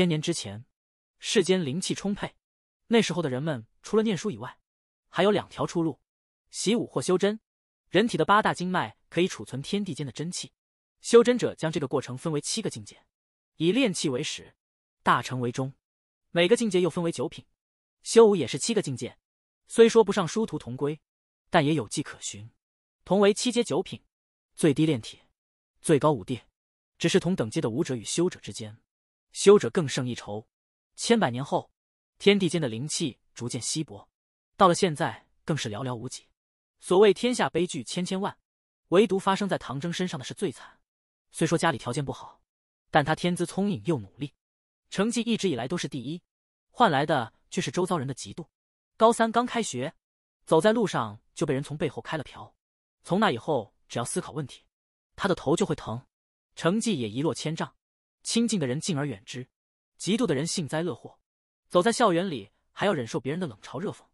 千年之前，世间灵气充沛，那时候的人们除了念书以外，还有两条出路：习武或修真。人体的八大经脉可以储存天地间的真气，修真者将这个过程分为七个境界，以炼气为始，大成为终，每个境界又分为九品。修武也是七个境界，虽说不上殊途同归，但也有迹可循。同为七阶九品，最低炼体，最高武帝，只是同等阶的武者与修者之间。修者更胜一筹。千百年后，天地间的灵气逐渐稀薄，到了现在更是寥寥无几。所谓天下悲剧千千万，唯独发生在唐征身上的是最惨。虽说家里条件不好，但他天资聪颖又努力，成绩一直以来都是第一，换来的却是周遭人的嫉妒。高三刚开学，走在路上就被人从背后开了瓢。从那以后，只要思考问题，他的头就会疼，成绩也一落千丈。亲近的人敬而远之，嫉妒的人幸灾乐祸，走在校园里还要忍受别人的冷嘲热讽，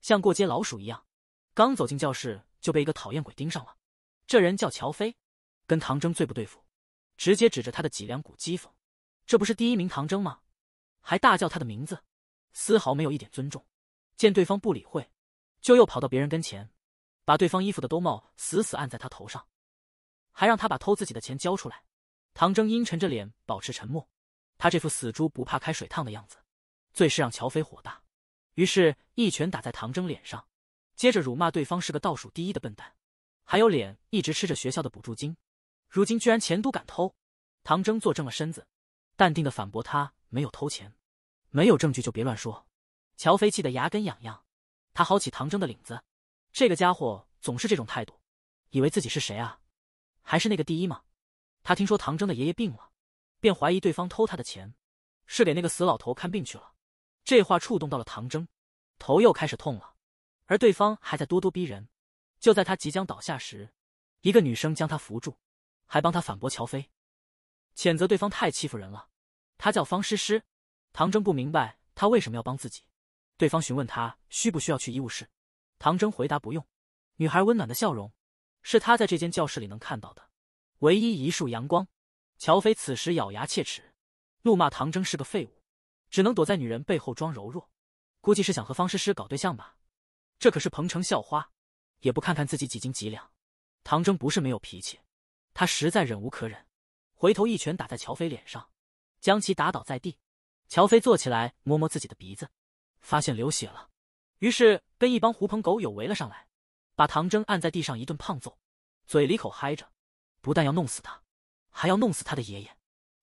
像过街老鼠一样。刚走进教室就被一个讨厌鬼盯上了，这人叫乔飞，跟唐征最不对付，直接指着他的脊梁骨讥讽：“这不是第一名唐征吗？”还大叫他的名字，丝毫没有一点尊重。见对方不理会，就又跑到别人跟前，把对方衣服的兜帽死死按在他头上，还让他把偷自己的钱交出来。唐征阴沉着脸，保持沉默。他这副死猪不怕开水烫的样子，最是让乔飞火大。于是，一拳打在唐征脸上，接着辱骂对方是个倒数第一的笨蛋，还有脸一直吃着学校的补助金，如今居然钱都敢偷。唐征坐正了身子，淡定的反驳他没有偷钱，没有证据就别乱说。乔飞气得牙根痒痒，他薅起唐征的领子，这个家伙总是这种态度，以为自己是谁啊？还是那个第一吗？他听说唐征的爷爷病了，便怀疑对方偷他的钱，是给那个死老头看病去了。这话触动到了唐征，头又开始痛了。而对方还在咄咄逼人。就在他即将倒下时，一个女生将他扶住，还帮他反驳乔飞，谴责对方太欺负人了。他叫方诗诗，唐征不明白他为什么要帮自己。对方询问他需不需要去医务室，唐征回答不用。女孩温暖的笑容，是他在这间教室里能看到的。唯一一束阳光，乔飞此时咬牙切齿，怒骂唐征是个废物，只能躲在女人背后装柔弱，估计是想和方诗诗搞对象吧？这可是彭城校花，也不看看自己几斤几两。唐征不是没有脾气，他实在忍无可忍，回头一拳打在乔飞脸上，将其打倒在地。乔飞坐起来，摸摸自己的鼻子，发现流血了，于是跟一帮狐朋狗友围了上来，把唐征按在地上一顿胖揍，嘴里口嗨着。不但要弄死他，还要弄死他的爷爷。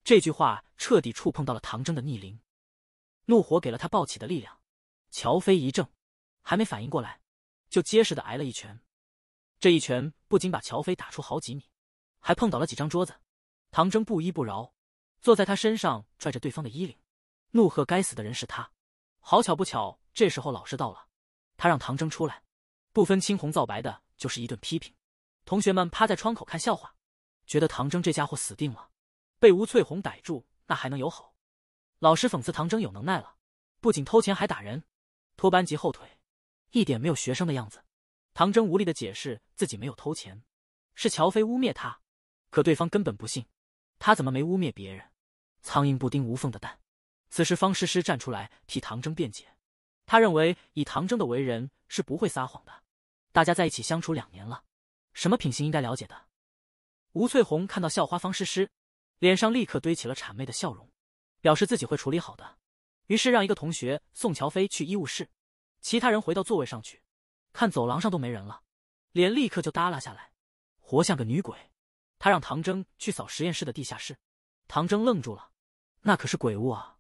这句话彻底触碰到了唐征的逆鳞，怒火给了他暴起的力量。乔飞一怔，还没反应过来，就结实的挨了一拳。这一拳不仅把乔飞打出好几米，还碰倒了几张桌子。唐征不依不饶，坐在他身上拽着对方的衣领，怒喝：“该死的人是他！”好巧不巧，这时候老师到了，他让唐征出来，不分青红皂白的就是一顿批评。同学们趴在窗口看笑话。觉得唐征这家伙死定了，被吴翠红逮住，那还能有好？老师讽刺唐征有能耐了，不仅偷钱还打人，拖班级后腿，一点没有学生的样子。唐征无力的解释自己没有偷钱，是乔飞污蔑他，可对方根本不信，他怎么没污蔑别人？苍蝇不叮无缝的蛋。此时方诗诗站出来替唐征辩解，他认为以唐征的为人是不会撒谎的，大家在一起相处两年了，什么品行应该了解的。吴翠红看到校花方诗诗，脸上立刻堆起了谄媚的笑容，表示自己会处理好的。于是让一个同学送乔飞去医务室，其他人回到座位上去。看走廊上都没人了，脸立刻就耷拉下来，活像个女鬼。他让唐征去扫实验室的地下室。唐征愣住了，那可是鬼屋啊！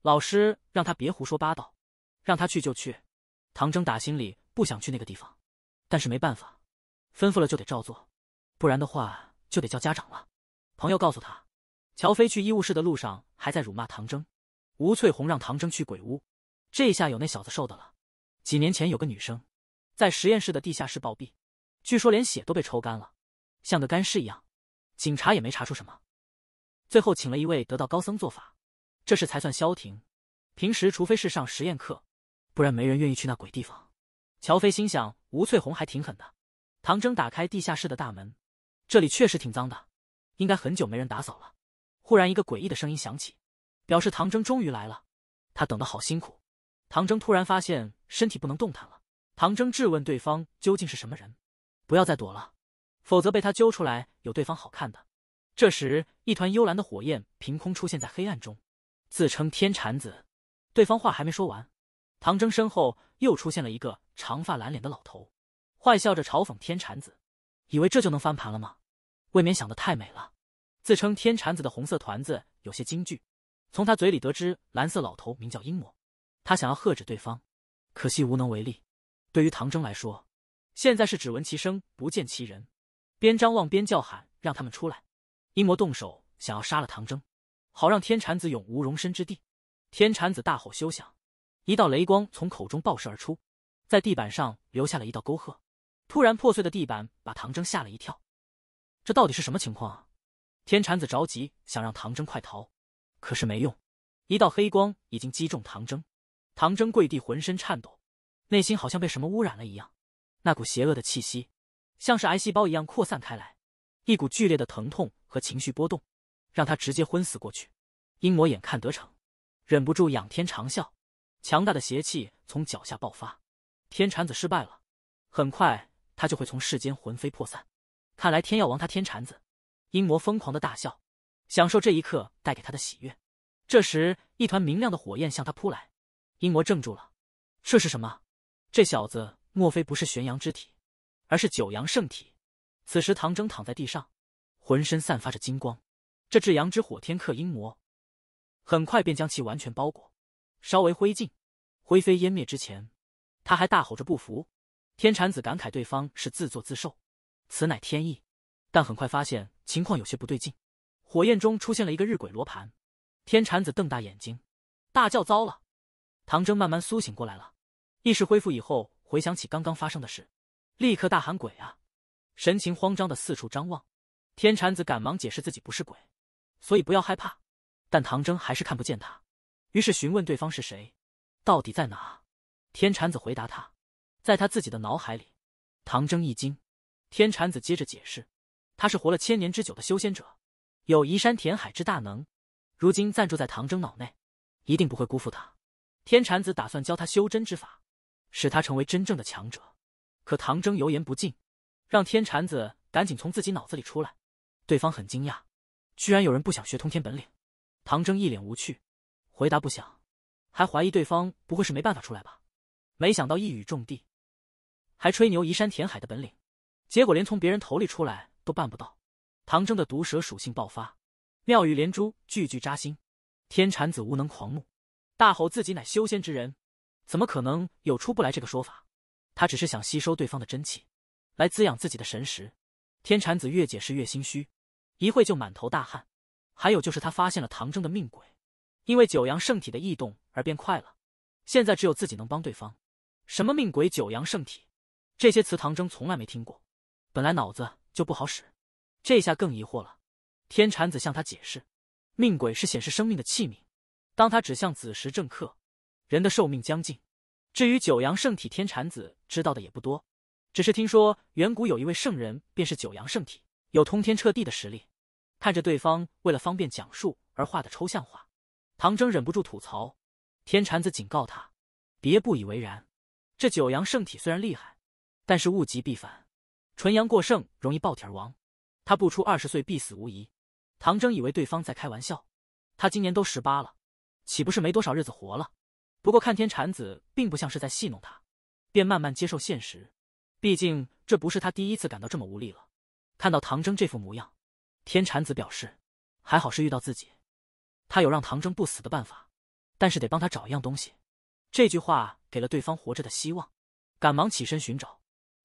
老师让他别胡说八道，让他去就去。唐征打心里不想去那个地方，但是没办法，吩咐了就得照做，不然的话。就得叫家长了。朋友告诉他，乔飞去医务室的路上还在辱骂唐征。吴翠红让唐征去鬼屋，这下有那小子受的了。几年前有个女生在实验室的地下室暴毙，据说连血都被抽干了，像个干尸一样。警察也没查出什么，最后请了一位得道高僧做法，这事才算消停。平时除非是上实验课，不然没人愿意去那鬼地方。乔飞心想，吴翠红还挺狠的。唐征打开地下室的大门。这里确实挺脏的，应该很久没人打扫了。忽然，一个诡异的声音响起，表示唐征终于来了，他等的好辛苦。唐征突然发现身体不能动弹了。唐征质问对方究竟是什么人，不要再躲了，否则被他揪出来有对方好看的。这时，一团幽蓝的火焰凭空出现在黑暗中，自称天禅子。对方话还没说完，唐征身后又出现了一个长发蓝脸的老头，坏笑着嘲讽天禅子：“以为这就能翻盘了吗？”未免想得太美了。自称天蝉子的红色团子有些惊惧，从他嘴里得知蓝色老头名叫阴魔，他想要喝止对方，可惜无能为力。对于唐征来说，现在是只闻其声不见其人，边张望边叫喊让他们出来。阴魔动手想要杀了唐征，好让天蝉子永无容身之地。天蝉子大吼休想！一道雷光从口中爆射而出，在地板上留下了一道沟壑。突然破碎的地板把唐征吓了一跳。这到底是什么情况啊？天蝉子着急，想让唐征快逃，可是没用。一道黑光已经击中唐征，唐征跪地，浑身颤抖，内心好像被什么污染了一样。那股邪恶的气息，像是癌细胞一样扩散开来。一股剧烈的疼痛和情绪波动，让他直接昏死过去。阴魔眼看得逞，忍不住仰天长啸，强大的邪气从脚下爆发，天蝉子失败了。很快，他就会从世间魂飞魄散。看来天要亡他天禅子，阴魔疯狂的大笑，享受这一刻带给他的喜悦。这时，一团明亮的火焰向他扑来，阴魔怔住了，这是什么？这小子莫非不是玄阳之体，而是九阳圣体？此时，唐征躺在地上，浑身散发着金光，这至阳之火天克阴魔，很快便将其完全包裹，烧为灰烬，灰飞烟灭之前，他还大吼着不服。天禅子感慨对方是自作自受。此乃天意，但很快发现情况有些不对劲。火焰中出现了一个日晷罗盘，天禅子瞪大眼睛，大叫：“糟了！”唐征慢慢苏醒过来了，意识恢复以后，回想起刚刚发生的事，立刻大喊：“鬼啊！”神情慌张的四处张望。天禅子赶忙解释：“自己不是鬼，所以不要害怕。”但唐征还是看不见他，于是询问对方是谁，到底在哪。天禅子回答他：“在他自己的脑海里。”唐征一惊。天蟾子接着解释，他是活了千年之久的修仙者，有移山填海之大能，如今暂住在唐征脑内，一定不会辜负他。天蟾子打算教他修真之法，使他成为真正的强者。可唐征油盐不进，让天蟾子赶紧从自己脑子里出来。对方很惊讶，居然有人不想学通天本领。唐征一脸无趣，回答不想，还怀疑对方不会是没办法出来吧？没想到一语中地，还吹牛移山填海的本领。结果连从别人头里出来都办不到，唐征的毒蛇属性爆发，妙语连珠，句句扎心。天禅子无能狂怒，大吼自己乃修仙之人，怎么可能有出不来这个说法？他只是想吸收对方的真气，来滋养自己的神识。天禅子越解释越心虚，一会就满头大汗。还有就是他发现了唐征的命鬼，因为九阳圣体的异动而变快了。现在只有自己能帮对方。什么命鬼、九阳圣体，这些词唐征从来没听过。本来脑子就不好使，这下更疑惑了。天禅子向他解释，命鬼是显示生命的器皿。当他指向子时正刻，人的寿命将近。至于九阳圣体，天禅子知道的也不多，只是听说远古有一位圣人，便是九阳圣体，有通天彻地的实力。看着对方为了方便讲述而画的抽象画，唐征忍不住吐槽。天禅子警告他，别不以为然。这九阳圣体虽然厉害，但是物极必反。纯阳过盛容易爆体而亡，他不出二十岁必死无疑。唐征以为对方在开玩笑，他今年都十八了，岂不是没多少日子活了？不过看天禅子并不像是在戏弄他，便慢慢接受现实。毕竟这不是他第一次感到这么无力了。看到唐征这副模样，天禅子表示，还好是遇到自己，他有让唐征不死的办法，但是得帮他找一样东西。这句话给了对方活着的希望，赶忙起身寻找。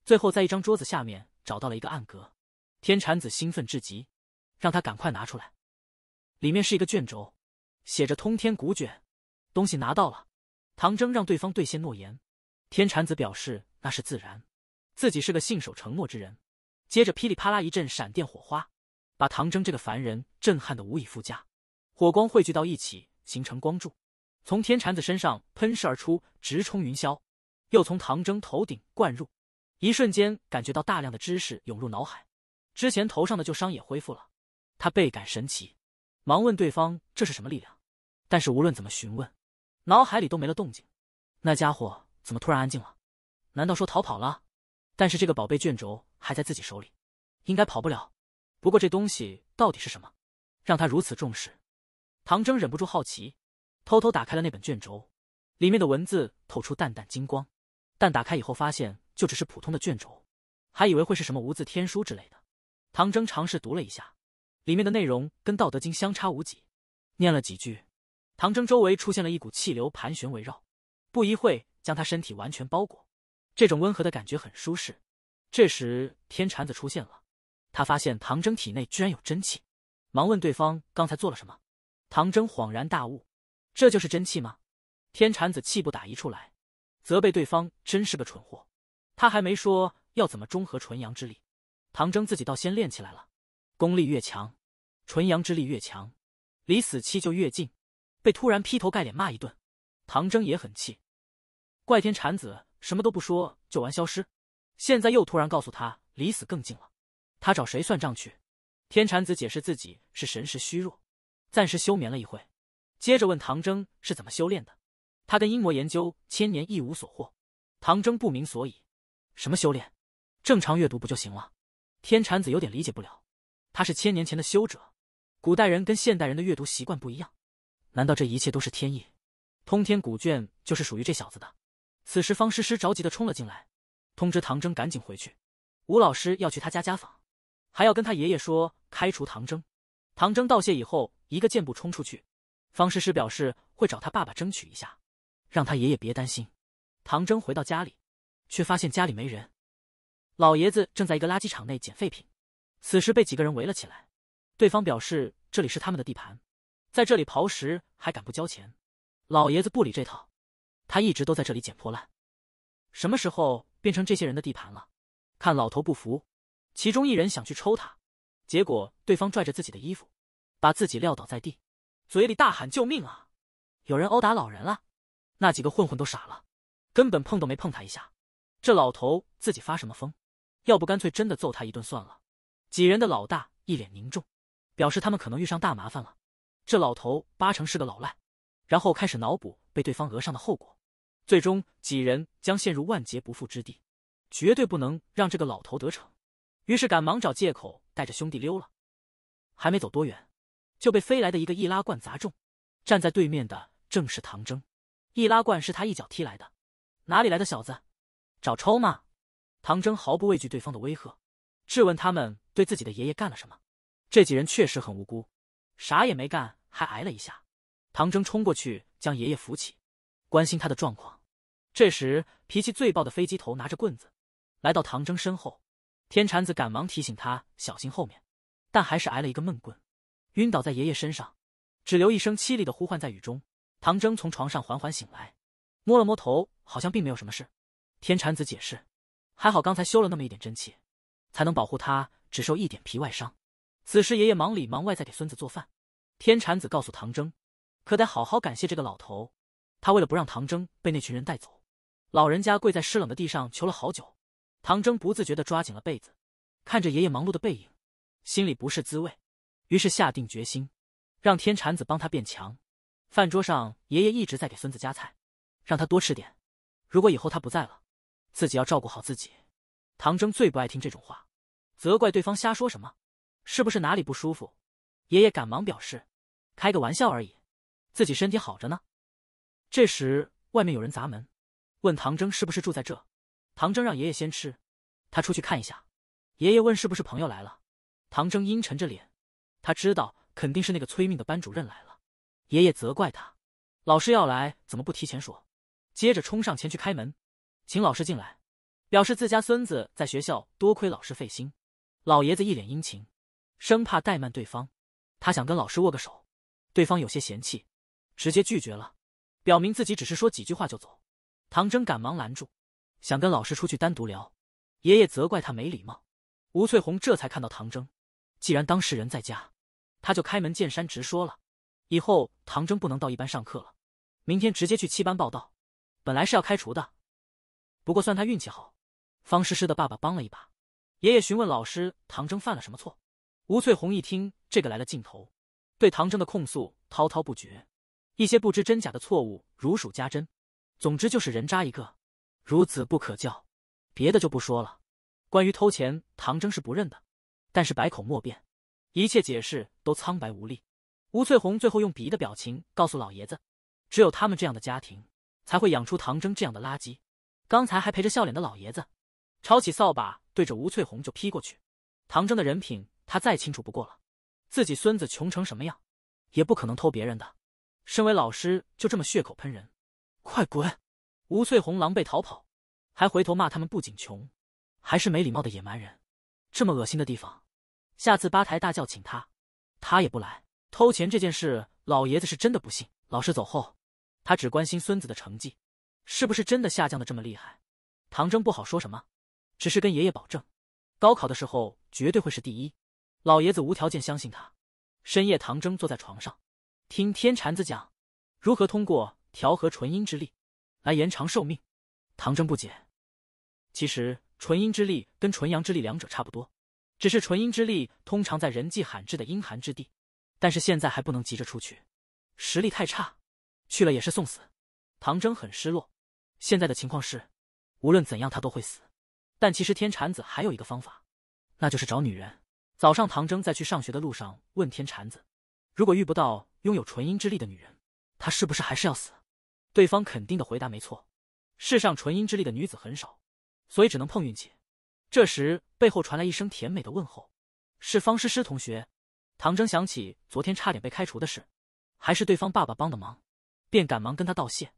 最后在一张桌子下面找到了一个暗格，天蝉子兴奋至极，让他赶快拿出来。里面是一个卷轴，写着“通天古卷”。东西拿到了，唐征让对方兑现诺言。天蝉子表示那是自然，自己是个信守承诺之人。接着噼里啪啦一阵闪电火花，把唐征这个凡人震撼的无以复加。火光汇聚到一起，形成光柱，从天蝉子身上喷射而出，直冲云霄，又从唐征头顶灌入。一瞬间感觉到大量的知识涌入脑海，之前头上的旧伤也恢复了，他倍感神奇，忙问对方这是什么力量。但是无论怎么询问，脑海里都没了动静。那家伙怎么突然安静了？难道说逃跑了？但是这个宝贝卷轴还在自己手里，应该跑不了。不过这东西到底是什么，让他如此重视？唐征忍不住好奇，偷偷打开了那本卷轴，里面的文字透出淡淡金光，但打开以后发现。就只是普通的卷轴，还以为会是什么无字天书之类的。唐征尝试读了一下，里面的内容跟《道德经》相差无几。念了几句，唐征周围出现了一股气流盘旋围绕，不一会将他身体完全包裹。这种温和的感觉很舒适。这时天蝉子出现了，他发现唐征体内居然有真气，忙问对方刚才做了什么。唐征恍然大悟，这就是真气吗？天蝉子气不打一处来，责备对方真是个蠢货。他还没说要怎么中和纯阳之力，唐征自己倒先练起来了。功力越强，纯阳之力越强，离死期就越近。被突然劈头盖脸骂一顿，唐征也很气，怪天产子什么都不说就玩消失，现在又突然告诉他离死更近了，他找谁算账去？天产子解释自己是神识虚弱，暂时休眠了一会，接着问唐征是怎么修炼的。他跟阴魔研究千年一无所获，唐征不明所以。什么修炼？正常阅读不就行了？天禅子有点理解不了，他是千年前的修者，古代人跟现代人的阅读习惯不一样。难道这一切都是天意？通天古卷就是属于这小子的。此时方诗诗着急的冲了进来，通知唐征赶紧回去，吴老师要去他家家访，还要跟他爷爷说开除唐征。唐征道谢以后，一个箭步冲出去。方诗诗表示会找他爸爸争取一下，让他爷爷别担心。唐征回到家里。却发现家里没人，老爷子正在一个垃圾场内捡废品，此时被几个人围了起来。对方表示这里是他们的地盘，在这里刨食还敢不交钱？老爷子不理这套，他一直都在这里捡破烂，什么时候变成这些人的地盘了？看老头不服，其中一人想去抽他，结果对方拽着自己的衣服，把自己撂倒在地，嘴里大喊救命啊！有人殴打老人了，那几个混混都傻了，根本碰都没碰他一下。这老头自己发什么疯？要不干脆真的揍他一顿算了。几人的老大一脸凝重，表示他们可能遇上大麻烦了。这老头八成是个老赖，然后开始脑补被对方讹上的后果，最终几人将陷入万劫不复之地。绝对不能让这个老头得逞，于是赶忙找借口带着兄弟溜了。还没走多远，就被飞来的一个易拉罐砸中。站在对面的正是唐征，易拉罐是他一脚踢来的。哪里来的小子？少抽吗？唐征毫不畏惧对方的威吓，质问他们对自己的爷爷干了什么。这几人确实很无辜，啥也没干，还挨了一下。唐征冲过去将爷爷扶起，关心他的状况。这时，脾气最暴的飞机头拿着棍子来到唐征身后，天禅子赶忙提醒他小心后面，但还是挨了一个闷棍，晕倒在爷爷身上，只留一声凄厉的呼唤在雨中。唐征从床上缓缓醒来，摸了摸头，好像并没有什么事。天蝉子解释：“还好刚才修了那么一点真气，才能保护他只受一点皮外伤。”此时爷爷忙里忙外在给孙子做饭。天蝉子告诉唐征：“可得好好感谢这个老头，他为了不让唐征被那群人带走，老人家跪在湿冷的地上求了好久。”唐征不自觉地抓紧了被子，看着爷爷忙碌的背影，心里不是滋味。于是下定决心，让天蝉子帮他变强。饭桌上，爷爷一直在给孙子夹菜，让他多吃点。如果以后他不在了，自己要照顾好自己，唐征最不爱听这种话，责怪对方瞎说什么，是不是哪里不舒服？爷爷赶忙表示，开个玩笑而已，自己身体好着呢。这时外面有人砸门，问唐征是不是住在这？唐征让爷爷先吃，他出去看一下。爷爷问是不是朋友来了？唐征阴沉着脸，他知道肯定是那个催命的班主任来了。爷爷责怪他，老师要来怎么不提前说？接着冲上前去开门。请老师进来，表示自家孙子在学校多亏老师费心。老爷子一脸殷勤，生怕怠慢对方，他想跟老师握个手。对方有些嫌弃，直接拒绝了，表明自己只是说几句话就走。唐征赶忙拦住，想跟老师出去单独聊。爷爷责怪他没礼貌。吴翠红这才看到唐征，既然当事人在家，他就开门见山直说了：以后唐征不能到一班上课了，明天直接去七班报道。本来是要开除的。不过算他运气好，方诗诗的爸爸帮了一把。爷爷询问老师唐征犯了什么错，吴翠红一听这个来了劲头，对唐征的控诉滔滔不绝，一些不知真假的错误如数家珍。总之就是人渣一个，孺子不可教。别的就不说了，关于偷钱，唐征是不认的，但是百口莫辩，一切解释都苍白无力。吴翠红最后用鄙夷的表情告诉老爷子，只有他们这样的家庭才会养出唐征这样的垃圾。刚才还陪着笑脸的老爷子，抄起扫把对着吴翠红就劈过去。唐征的人品他再清楚不过了，自己孙子穷成什么样，也不可能偷别人的。身为老师就这么血口喷人，快滚！吴翠红狼狈逃跑，还回头骂他们不仅穷，还是没礼貌的野蛮人。这么恶心的地方，下次八抬大轿请他，他也不来。偷钱这件事，老爷子是真的不信。老师走后，他只关心孙子的成绩。是不是真的下降的这么厉害？唐征不好说什么，只是跟爷爷保证，高考的时候绝对会是第一。老爷子无条件相信他。深夜，唐征坐在床上，听天禅子讲，如何通过调和纯阴之力来延长寿命。唐征不解，其实纯阴之力跟纯阳之力两者差不多，只是纯阴之力通常在人迹罕至的阴寒之地，但是现在还不能急着出去，实力太差，去了也是送死。唐征很失落。现在的情况是，无论怎样他都会死。但其实天蝉子还有一个方法，那就是找女人。早上唐征在去上学的路上问天蝉子：“如果遇不到拥有纯阴之力的女人，他是不是还是要死？”对方肯定的回答：“没错，世上纯阴之力的女子很少，所以只能碰运气。”这时背后传来一声甜美的问候：“是方诗诗同学。”唐征想起昨天差点被开除的事，还是对方爸爸帮的忙，便赶忙跟他道谢。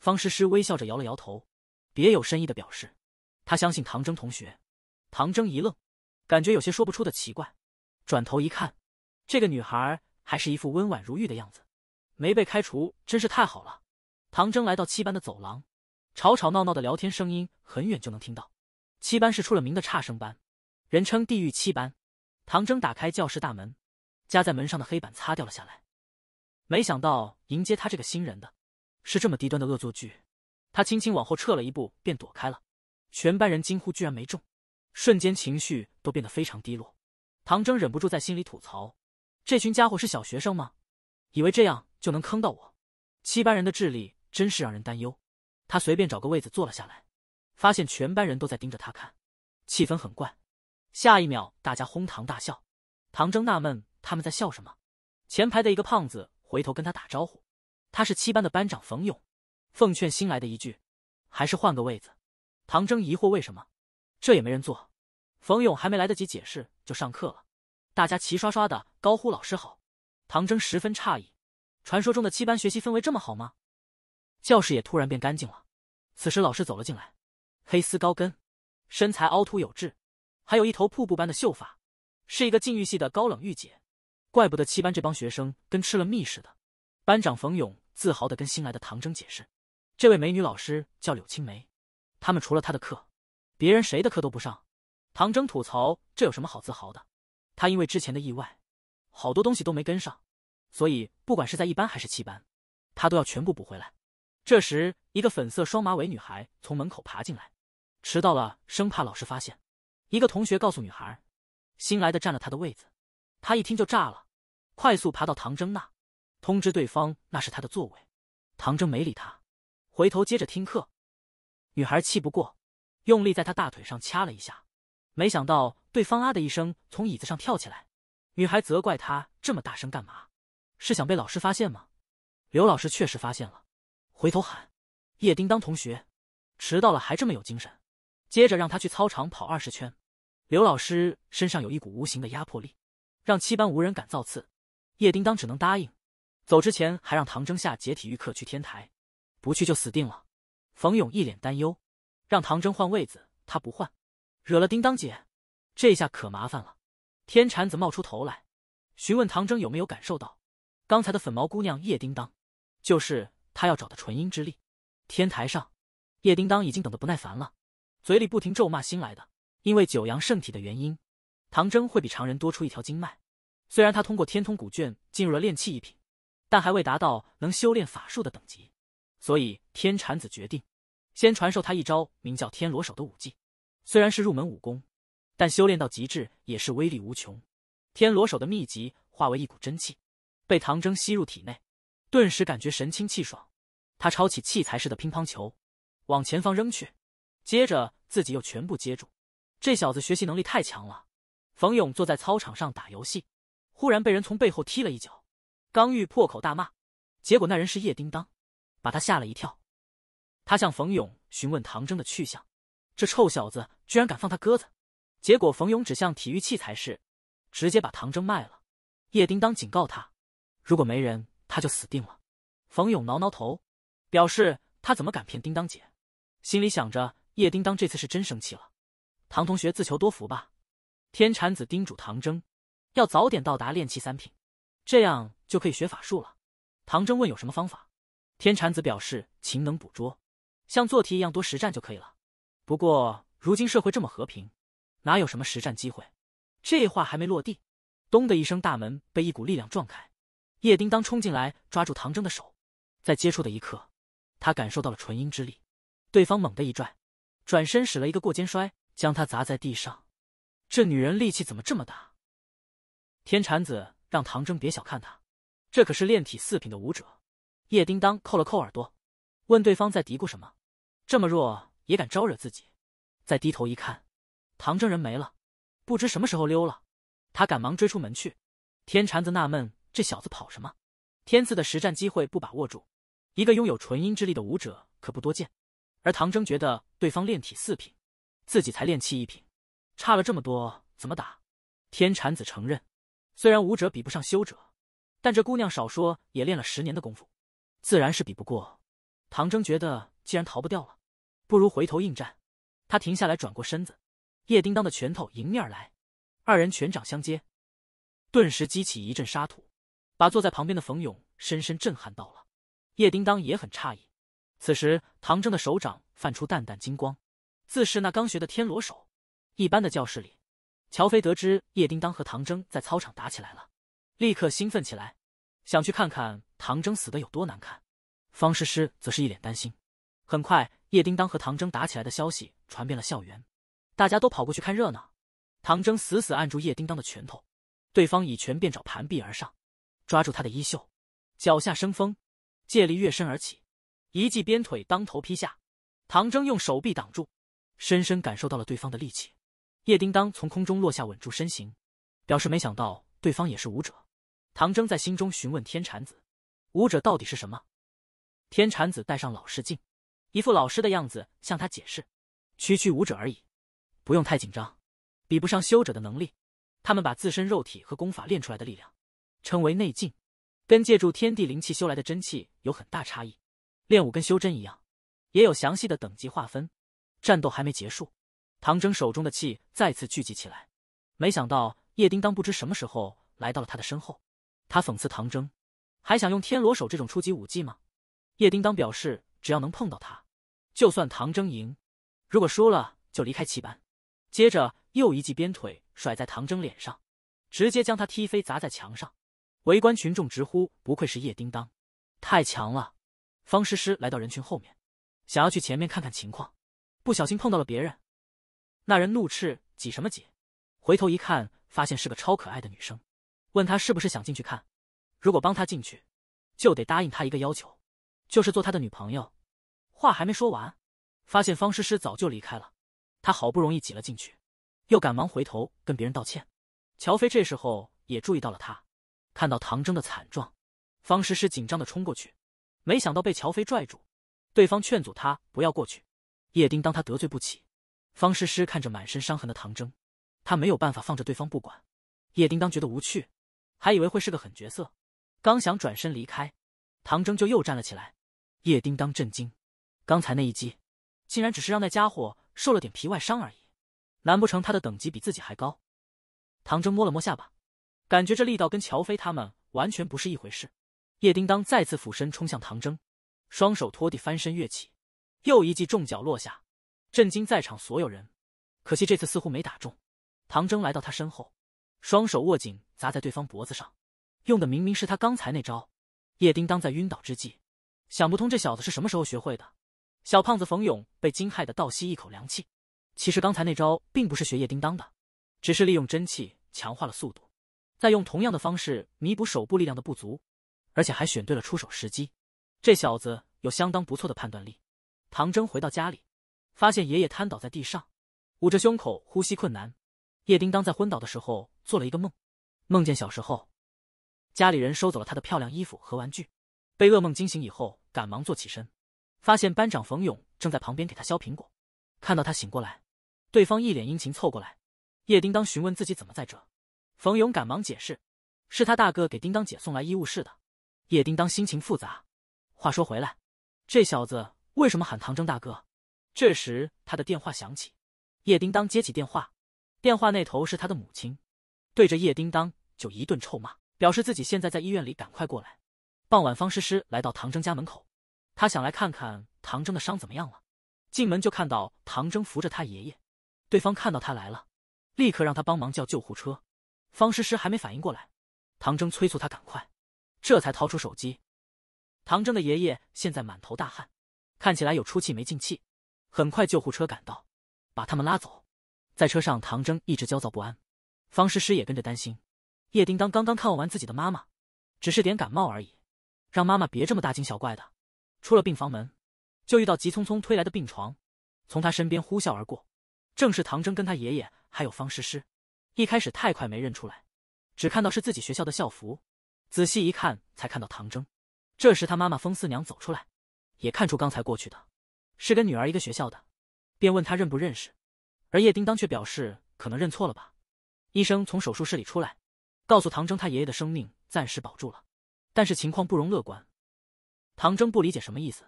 方诗诗微笑着摇了摇头，别有深意的表示，她相信唐征同学。唐征一愣，感觉有些说不出的奇怪，转头一看，这个女孩还是一副温婉如玉的样子，没被开除真是太好了。唐征来到七班的走廊，吵吵闹闹的聊天声音很远就能听到。七班是出了名的差生班，人称“地狱七班”。唐征打开教室大门，夹在门上的黑板擦掉了下来。没想到迎接他这个新人的。是这么低端的恶作剧，他轻轻往后撤了一步，便躲开了。全班人惊呼，居然没中，瞬间情绪都变得非常低落。唐征忍不住在心里吐槽：这群家伙是小学生吗？以为这样就能坑到我？七班人的智力真是让人担忧。他随便找个位子坐了下来，发现全班人都在盯着他看，气氛很怪。下一秒，大家哄堂大笑，唐征纳闷他们在笑什么。前排的一个胖子回头跟他打招呼。他是七班的班长冯勇，奉劝新来的一句，还是换个位子。唐征疑惑为什么，这也没人坐。冯勇还没来得及解释，就上课了。大家齐刷刷的高呼老师好。唐征十分诧异，传说中的七班学习氛围这么好吗？教室也突然变干净了。此时老师走了进来，黑丝高跟，身材凹凸有致，还有一头瀑布般的秀发，是一个禁欲系的高冷御姐。怪不得七班这帮学生跟吃了蜜似的。班长冯勇。自豪地跟新来的唐征解释：“这位美女老师叫柳青梅，他们除了她的课，别人谁的课都不上。”唐征吐槽：“这有什么好自豪的？他因为之前的意外，好多东西都没跟上，所以不管是在一班还是七班，他都要全部补回来。”这时，一个粉色双马尾女孩从门口爬进来，迟到了，生怕老师发现。一个同学告诉女孩：“新来的占了她的位子。”她一听就炸了，快速爬到唐征那。通知对方那是他的座位，唐征没理他，回头接着听课。女孩气不过，用力在他大腿上掐了一下，没想到对方啊的一声从椅子上跳起来。女孩责怪他这么大声干嘛？是想被老师发现吗？刘老师确实发现了，回头喊：“叶叮当同学，迟到了还这么有精神。”接着让他去操场跑二十圈。刘老师身上有一股无形的压迫力，让七班无人敢造次。叶叮当只能答应。走之前还让唐征下节体育课去天台，不去就死定了。冯勇一脸担忧，让唐征换位子，他不换，惹了叮当姐，这下可麻烦了。天蝉子冒出头来，询问唐征有没有感受到刚才的粉毛姑娘叶叮当，就是他要找的纯阴之力。天台上，叶叮当已经等得不耐烦了，嘴里不停咒骂新来的。因为九阳圣体的原因，唐征会比常人多出一条经脉，虽然他通过天通古卷进入了炼气一品。但还未达到能修炼法术的等级，所以天禅子决定先传授他一招名叫“天罗手”的武技。虽然是入门武功，但修炼到极致也是威力无穷。天罗手的秘籍化为一股真气，被唐征吸入体内，顿时感觉神清气爽。他抄起器材式的乒乓球，往前方扔去，接着自己又全部接住。这小子学习能力太强了。冯勇坐在操场上打游戏，忽然被人从背后踢了一脚。刚欲破口大骂，结果那人是叶叮当，把他吓了一跳。他向冯勇询问唐征的去向，这臭小子居然敢放他鸽子。结果冯勇指向体育器材室，直接把唐征卖了。叶叮当警告他，如果没人，他就死定了。冯勇挠挠头，表示他怎么敢骗叮当姐。心里想着，叶叮当这次是真生气了。唐同学自求多福吧。天禅子叮嘱唐征，要早点到达炼气三品，这样。就可以学法术了。唐征问：“有什么方法？”天蝉子表示：“勤能捕捉，像做题一样多实战就可以了。”不过如今社会这么和平，哪有什么实战机会？这话还没落地，咚的一声，大门被一股力量撞开。叶叮当冲进来，抓住唐征的手，在接触的一刻，他感受到了纯阴之力。对方猛地一拽，转身使了一个过肩摔，将他砸在地上。这女人力气怎么这么大？天蝉子让唐征别小看她。这可是炼体四品的武者，叶叮当扣了扣耳朵，问对方在嘀咕什么。这么弱也敢招惹自己？再低头一看，唐征人没了，不知什么时候溜了。他赶忙追出门去。天禅子纳闷，这小子跑什么？天赐的实战机会不把握住，一个拥有纯阴之力的武者可不多见。而唐峥觉得对方炼体四品，自己才炼气一品，差了这么多，怎么打？天禅子承认，虽然武者比不上修者。但这姑娘少说也练了十年的功夫，自然是比不过。唐征觉得既然逃不掉了，不如回头应战。他停下来，转过身子，叶叮当的拳头迎面而来，二人拳掌相接，顿时激起一阵沙土，把坐在旁边的冯勇深深震撼到了。叶叮当也很诧异。此时，唐征的手掌泛出淡淡金光，自是那刚学的天罗手。一般的教室里，乔飞得知叶叮当和唐征在操场打起来了。立刻兴奋起来，想去看看唐征死的有多难看。方诗诗则是一脸担心。很快，叶叮当和唐征打起来的消息传遍了校园，大家都跑过去看热闹。唐征死死按住叶叮当的拳头，对方以拳变爪盘臂而上，抓住他的衣袖，脚下生风，借力跃身而起，一记鞭腿当头劈下。唐征用手臂挡住，深深感受到了对方的力气。叶叮当从空中落下，稳住身形，表示没想到对方也是武者。唐征在心中询问天禅子：“武者到底是什么？”天禅子戴上老师镜，一副老师的样子向他解释：“区区武者而已，不用太紧张。比不上修者的能力。他们把自身肉体和功法练出来的力量称为内劲，跟借助天地灵气修来的真气有很大差异。练武跟修真一样，也有详细的等级划分。战斗还没结束，唐征手中的气再次聚集起来。没想到叶叮当不知什么时候来到了他的身后。”他讽刺唐征，还想用天罗手这种初级武技吗？叶叮当表示，只要能碰到他，就算唐征赢。如果输了就离开棋班。接着又一记鞭腿甩在唐征脸上，直接将他踢飞，砸在墙上。围观群众直呼不愧是叶叮当，太强了。方诗诗来到人群后面，想要去前面看看情况，不小心碰到了别人。那人怒斥挤什么挤，回头一看，发现是个超可爱的女生。问他是不是想进去看，如果帮他进去，就得答应他一个要求，就是做他的女朋友。话还没说完，发现方诗诗早就离开了。他好不容易挤了进去，又赶忙回头跟别人道歉。乔飞这时候也注意到了他，看到唐征的惨状，方诗诗紧张的冲过去，没想到被乔飞拽住，对方劝阻他不要过去。叶丁当他得罪不起。方诗诗看着满身伤痕的唐征，他没有办法放着对方不管。叶丁当觉得无趣。还以为会是个狠角色，刚想转身离开，唐征就又站了起来。叶叮当震惊，刚才那一击竟然只是让那家伙受了点皮外伤而已。难不成他的等级比自己还高？唐征摸了摸下巴，感觉这力道跟乔飞他们完全不是一回事。叶叮当再次俯身冲向唐征，双手托地翻身跃起，又一记重脚落下，震惊在场所有人。可惜这次似乎没打中。唐征来到他身后，双手握紧。砸在对方脖子上，用的明明是他刚才那招。叶叮当在晕倒之际，想不通这小子是什么时候学会的。小胖子冯勇被惊骇的倒吸一口凉气。其实刚才那招并不是学叶叮当的，只是利用真气强化了速度，再用同样的方式弥补手部力量的不足，而且还选对了出手时机。这小子有相当不错的判断力。唐征回到家里，发现爷爷瘫倒在地上，捂着胸口呼吸困难。叶叮当在昏倒的时候做了一个梦。梦见小时候，家里人收走了他的漂亮衣服和玩具，被噩梦惊醒以后，赶忙坐起身，发现班长冯勇正在旁边给他削苹果。看到他醒过来，对方一脸殷勤凑过来。叶叮当询问自己怎么在这，冯勇赶忙解释，是他大哥给叮当姐送来医务室的。叶叮当心情复杂。话说回来，这小子为什么喊唐征大哥？这时他的电话响起，叶叮当接起电话，电话那头是他的母亲，对着叶叮当。就一顿臭骂，表示自己现在在医院里，赶快过来。傍晚，方诗诗来到唐征家门口，他想来看看唐征的伤怎么样了。进门就看到唐征扶着他爷爷，对方看到他来了，立刻让他帮忙叫救护车。方诗诗还没反应过来，唐征催促他赶快，这才掏出手机。唐征的爷爷现在满头大汗，看起来有出气没进气。很快救护车赶到，把他们拉走。在车上，唐征一直焦躁不安，方诗诗也跟着担心。叶叮当刚刚看望完自己的妈妈，只是点感冒而已，让妈妈别这么大惊小怪的。出了病房门，就遇到急匆匆推来的病床，从他身边呼啸而过，正是唐征跟他爷爷还有方诗诗。一开始太快没认出来，只看到是自己学校的校服，仔细一看才看到唐征。这时他妈妈封四娘走出来，也看出刚才过去的，是跟女儿一个学校的，便问他认不认识。而叶叮当却表示可能认错了吧。医生从手术室里出来。告诉唐征，他爷爷的生命暂时保住了，但是情况不容乐观。唐征不理解什么意思，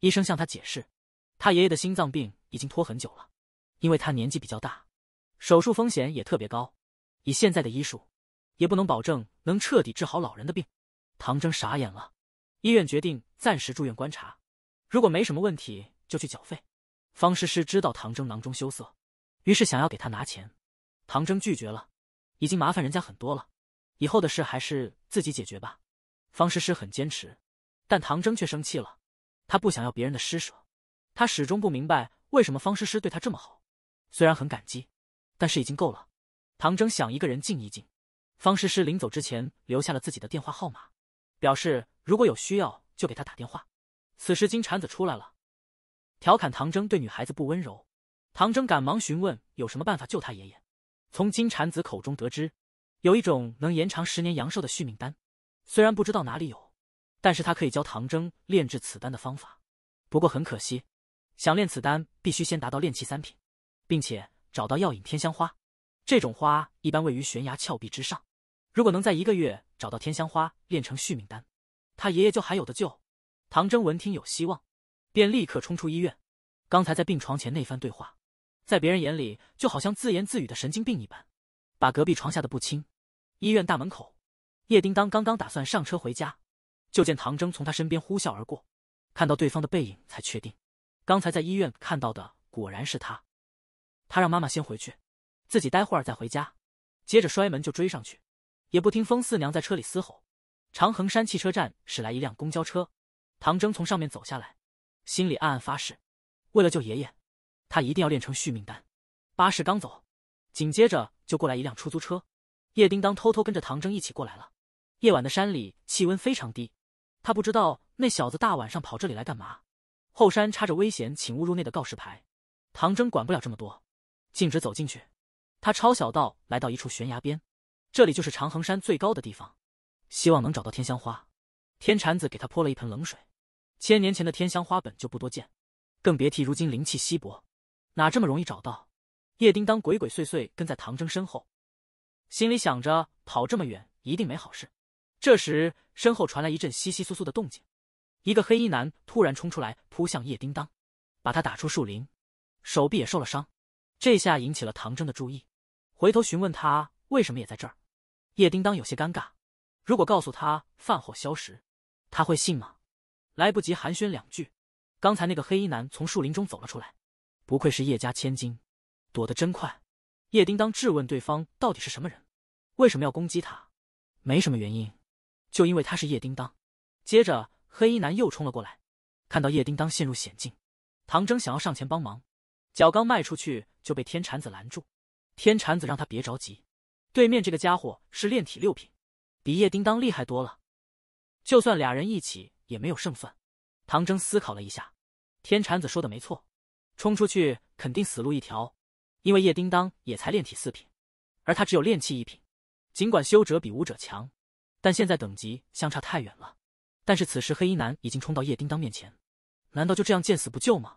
医生向他解释，他爷爷的心脏病已经拖很久了，因为他年纪比较大，手术风险也特别高，以现在的医术，也不能保证能彻底治好老人的病。唐征傻眼了，医院决定暂时住院观察，如果没什么问题就去缴费。方诗诗知道唐征囊中羞涩，于是想要给他拿钱，唐征拒绝了，已经麻烦人家很多了。以后的事还是自己解决吧，方诗诗很坚持，但唐征却生气了。他不想要别人的施舍，他始终不明白为什么方诗诗对他这么好，虽然很感激，但是已经够了。唐征想一个人静一静。方诗诗临走之前留下了自己的电话号码，表示如果有需要就给他打电话。此时金蝉子出来了，调侃唐征对女孩子不温柔。唐征赶忙询问有什么办法救他爷爷。从金蝉子口中得知。有一种能延长十年阳寿的续命丹，虽然不知道哪里有，但是他可以教唐征炼制此丹的方法。不过很可惜，想炼此丹必须先达到炼气三品，并且找到药引天香花。这种花一般位于悬崖峭壁之上，如果能在一个月找到天香花，炼成续命丹，他爷爷就还有的救。唐征闻听有希望，便立刻冲出医院。刚才在病床前那番对话，在别人眼里就好像自言自语的神经病一般。把隔壁床吓得不轻。医院大门口，叶叮当刚刚打算上车回家，就见唐征从他身边呼啸而过。看到对方的背影，才确定，刚才在医院看到的果然是他。他让妈妈先回去，自己待会儿再回家。接着摔门就追上去，也不听风四娘在车里嘶吼。长衡山汽车站驶来一辆公交车，唐征从上面走下来，心里暗暗发誓：为了救爷爷，他一定要练成续命丹。巴士刚走，紧接着。就过来一辆出租车，叶叮当偷偷跟着唐征一起过来了。夜晚的山里气温非常低，他不知道那小子大晚上跑这里来干嘛。后山插着危险，请勿入内的告示牌，唐征管不了这么多，径直走进去。他抄小道来到一处悬崖边，这里就是长恒山最高的地方，希望能找到天香花。天蝉子给他泼了一盆冷水，千年前的天香花本就不多见，更别提如今灵气稀薄，哪这么容易找到？叶叮当鬼鬼祟祟跟在唐铮身后，心里想着跑这么远一定没好事。这时，身后传来一阵窸窸窣窣的动静，一个黑衣男突然冲出来，扑向叶叮当，把他打出树林，手臂也受了伤。这下引起了唐铮的注意，回头询问他为什么也在这儿。叶叮当有些尴尬，如果告诉他饭后消食，他会信吗？来不及寒暄两句，刚才那个黑衣男从树林中走了出来，不愧是叶家千金。躲得真快！叶叮当质问对方：“到底是什么人？为什么要攻击他？”“没什么原因，就因为他是叶叮当。”接着，黑衣男又冲了过来。看到叶叮当陷入险境，唐征想要上前帮忙，脚刚迈出去就被天蝉子拦住。天蝉子让他别着急，对面这个家伙是炼体六品，比叶叮当厉害多了，就算俩人一起也没有胜算。唐征思考了一下，天蝉子说的没错，冲出去肯定死路一条。因为叶叮当也才炼体四品，而他只有炼气一品。尽管修者比武者强，但现在等级相差太远了。但是此时黑衣男已经冲到叶叮当面前，难道就这样见死不救吗？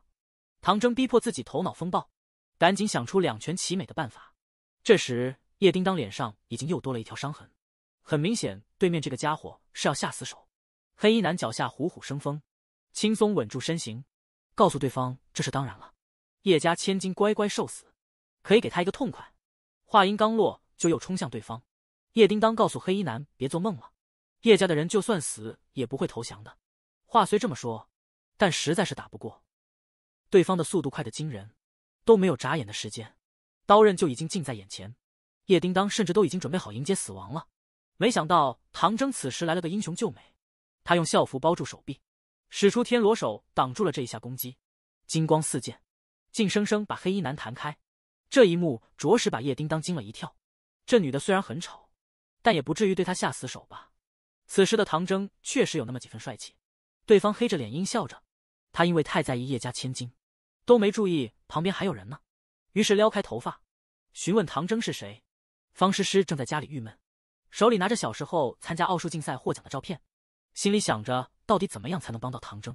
唐征逼迫自己头脑风暴，赶紧想出两全其美的办法。这时叶叮当脸上已经又多了一条伤痕，很明显对面这个家伙是要下死手。黑衣男脚下虎虎生风，轻松稳住身形，告诉对方这是当然了。叶家千金乖乖受死。可以给他一个痛快。话音刚落，就又冲向对方。叶叮当告诉黑衣男别做梦了，叶家的人就算死也不会投降的。话虽这么说，但实在是打不过。对方的速度快的惊人，都没有眨眼的时间，刀刃就已经近在眼前。叶叮当甚至都已经准备好迎接死亡了。没想到唐征此时来了个英雄救美，他用校服包住手臂，使出天罗手挡住了这一下攻击，金光四溅，硬生生把黑衣男弹开。这一幕着实把叶叮当惊了一跳，这女的虽然很丑，但也不至于对他下死手吧？此时的唐铮确实有那么几分帅气，对方黑着脸阴笑着，他因为太在意叶家千金，都没注意旁边还有人呢，于是撩开头发，询问唐铮是谁。方诗诗正在家里郁闷，手里拿着小时候参加奥数竞赛获奖的照片，心里想着到底怎么样才能帮到唐征。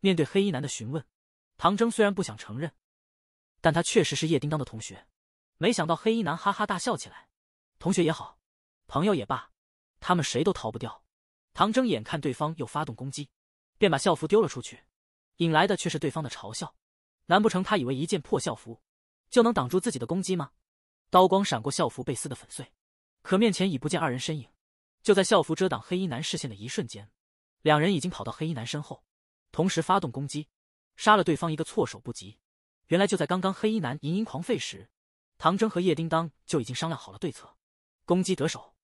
面对黑衣男的询问，唐征虽然不想承认。但他确实是叶叮当的同学，没想到黑衣男哈哈大笑起来。同学也好，朋友也罢，他们谁都逃不掉。唐铮眼看对方又发动攻击，便把校服丢了出去，引来的却是对方的嘲笑。难不成他以为一件破校服就能挡住自己的攻击吗？刀光闪过，校服被撕得粉碎，可面前已不见二人身影。就在校服遮挡黑衣男视线的一瞬间，两人已经跑到黑衣男身后，同时发动攻击，杀了对方一个措手不及。原来就在刚刚，黑衣男淫淫狂吠时，唐征和叶叮当就已经商量好了对策。攻击得手，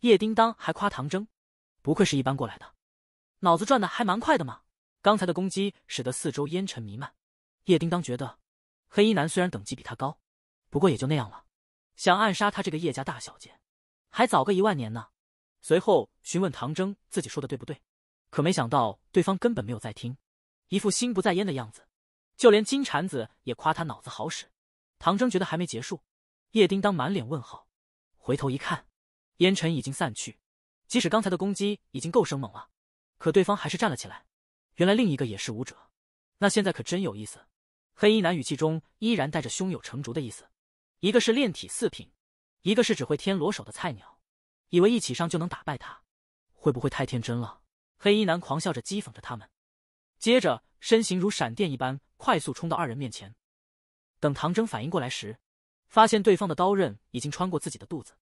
叶叮当还夸唐征，不愧是一般过来的，脑子转的还蛮快的嘛。刚才的攻击使得四周烟尘弥漫，叶叮当觉得，黑衣男虽然等级比他高，不过也就那样了。想暗杀他这个叶家大小姐，还早个一万年呢。随后询问唐征自己说的对不对，可没想到对方根本没有在听，一副心不在焉的样子。就连金蝉子也夸他脑子好使，唐征觉得还没结束。叶叮当满脸问号，回头一看，烟尘已经散去。即使刚才的攻击已经够生猛了，可对方还是站了起来。原来另一个也是武者，那现在可真有意思。黑衣男语气中依然带着胸有成竹的意思：一个是炼体四品，一个是只会天罗手的菜鸟，以为一起上就能打败他，会不会太天真了？黑衣男狂笑着讥讽着他们，接着。身形如闪电一般快速冲到二人面前，等唐征反应过来时，发现对方的刀刃已经穿过自己的肚子。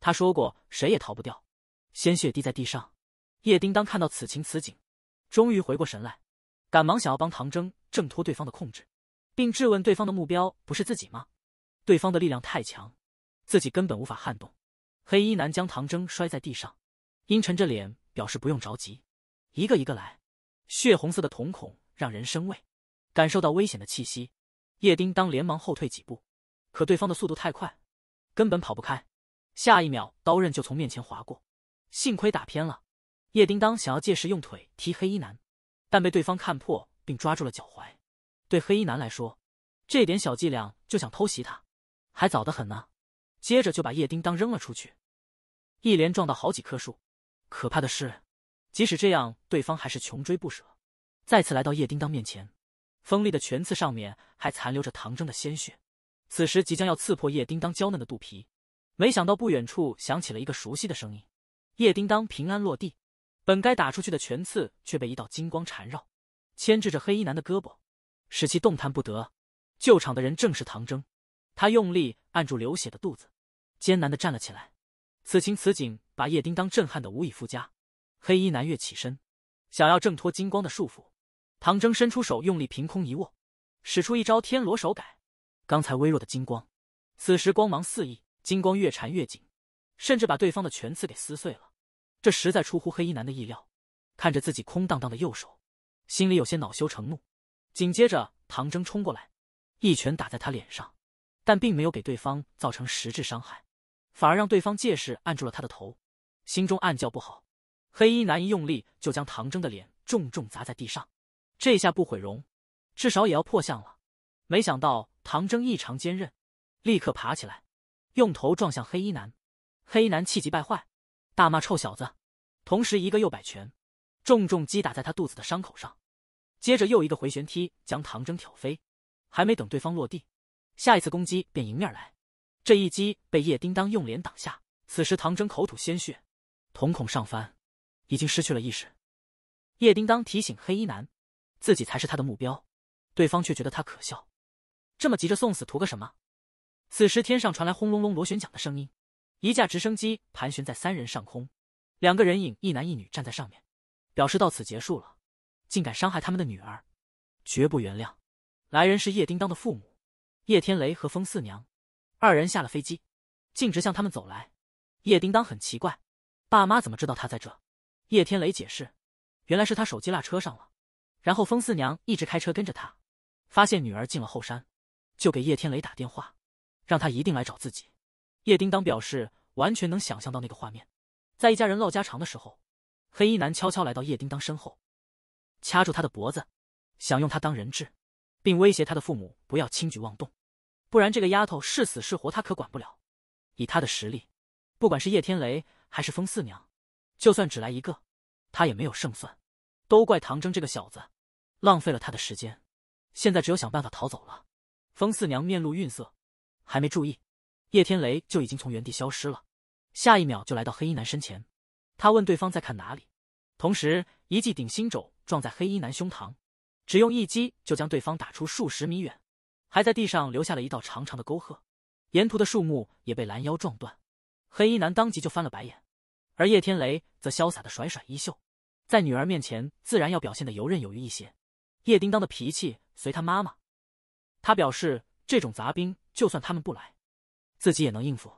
他说过，谁也逃不掉。鲜血滴在地上。叶叮当看到此情此景，终于回过神来，赶忙想要帮唐征挣脱对方的控制，并质问对方的目标不是自己吗？对方的力量太强，自己根本无法撼动。黑衣男将唐铮摔在地上，阴沉着脸表示不用着急，一个一个来。血红色的瞳孔。让人生畏，感受到危险的气息，叶叮当连忙后退几步，可对方的速度太快，根本跑不开。下一秒，刀刃就从面前划过，幸亏打偏了。叶叮当想要借势用腿踢黑衣男，但被对方看破并抓住了脚踝。对黑衣男来说，这点小伎俩就想偷袭他，还早得很呢。接着就把叶叮当扔了出去，一连撞到好几棵树。可怕的是，即使这样，对方还是穷追不舍。再次来到叶叮当面前，锋利的拳刺上面还残留着唐征的鲜血，此时即将要刺破叶叮当娇嫩的肚皮。没想到不远处响起了一个熟悉的声音，叶叮当平安落地，本该打出去的拳刺却被一道金光缠绕，牵制着黑衣男的胳膊，使其动弹不得。救场的人正是唐征，他用力按住流血的肚子，艰难的站了起来。此情此景把叶叮当震撼的无以复加。黑衣男跃起身，想要挣脱金光的束缚。唐征伸出手，用力凭空一握，使出一招天罗手。改，刚才微弱的金光，此时光芒四溢，金光越缠越紧，甚至把对方的拳刺给撕碎了。这实在出乎黑衣男的意料。看着自己空荡荡的右手，心里有些恼羞成怒。紧接着，唐征冲过来，一拳打在他脸上，但并没有给对方造成实质伤害，反而让对方借势按住了他的头。心中暗叫不好，黑衣男一用力，就将唐征的脸重重砸在地上。这一下不毁容，至少也要破相了。没想到唐征异常坚韧，立刻爬起来，用头撞向黑衣男。黑衣男气急败坏，大骂臭小子，同时一个右摆拳，重重击打在他肚子的伤口上。接着又一个回旋踢将唐征挑飞，还没等对方落地，下一次攻击便迎面来。这一击被叶叮当用脸挡下。此时唐征口吐鲜血，瞳孔上翻，已经失去了意识。叶叮当提醒黑衣男。自己才是他的目标，对方却觉得他可笑，这么急着送死图个什么？此时天上传来轰隆隆螺旋桨的声音，一架直升机盘旋在三人上空，两个人影一男一女站在上面，表示到此结束了，竟敢伤害他们的女儿，绝不原谅。来人是叶叮当的父母，叶天雷和风四娘，二人下了飞机，径直向他们走来。叶叮当很奇怪，爸妈怎么知道他在这？叶天雷解释，原来是他手机落车上了。然后，风四娘一直开车跟着他，发现女儿进了后山，就给叶天雷打电话，让他一定来找自己。叶叮当表示完全能想象到那个画面：在一家人唠家常的时候，黑衣男悄悄来到叶叮当身后，掐住他的脖子，想用他当人质，并威胁他的父母不要轻举妄动，不然这个丫头是死是活他可管不了。以他的实力，不管是叶天雷还是风四娘，就算只来一个，他也没有胜算。都怪唐征这个小子。浪费了他的时间，现在只有想办法逃走了。风四娘面露愠色，还没注意，叶天雷就已经从原地消失了，下一秒就来到黑衣男身前。他问对方在看哪里，同时一记顶心肘撞在黑衣男胸膛，只用一击就将对方打出数十米远，还在地上留下了一道长长的沟壑，沿途的树木也被拦腰撞断。黑衣男当即就翻了白眼，而叶天雷则潇洒的甩甩衣袖，在女儿面前自然要表现的游刃有余一些。叶叮当的脾气随他妈妈，他表示这种杂兵就算他们不来，自己也能应付。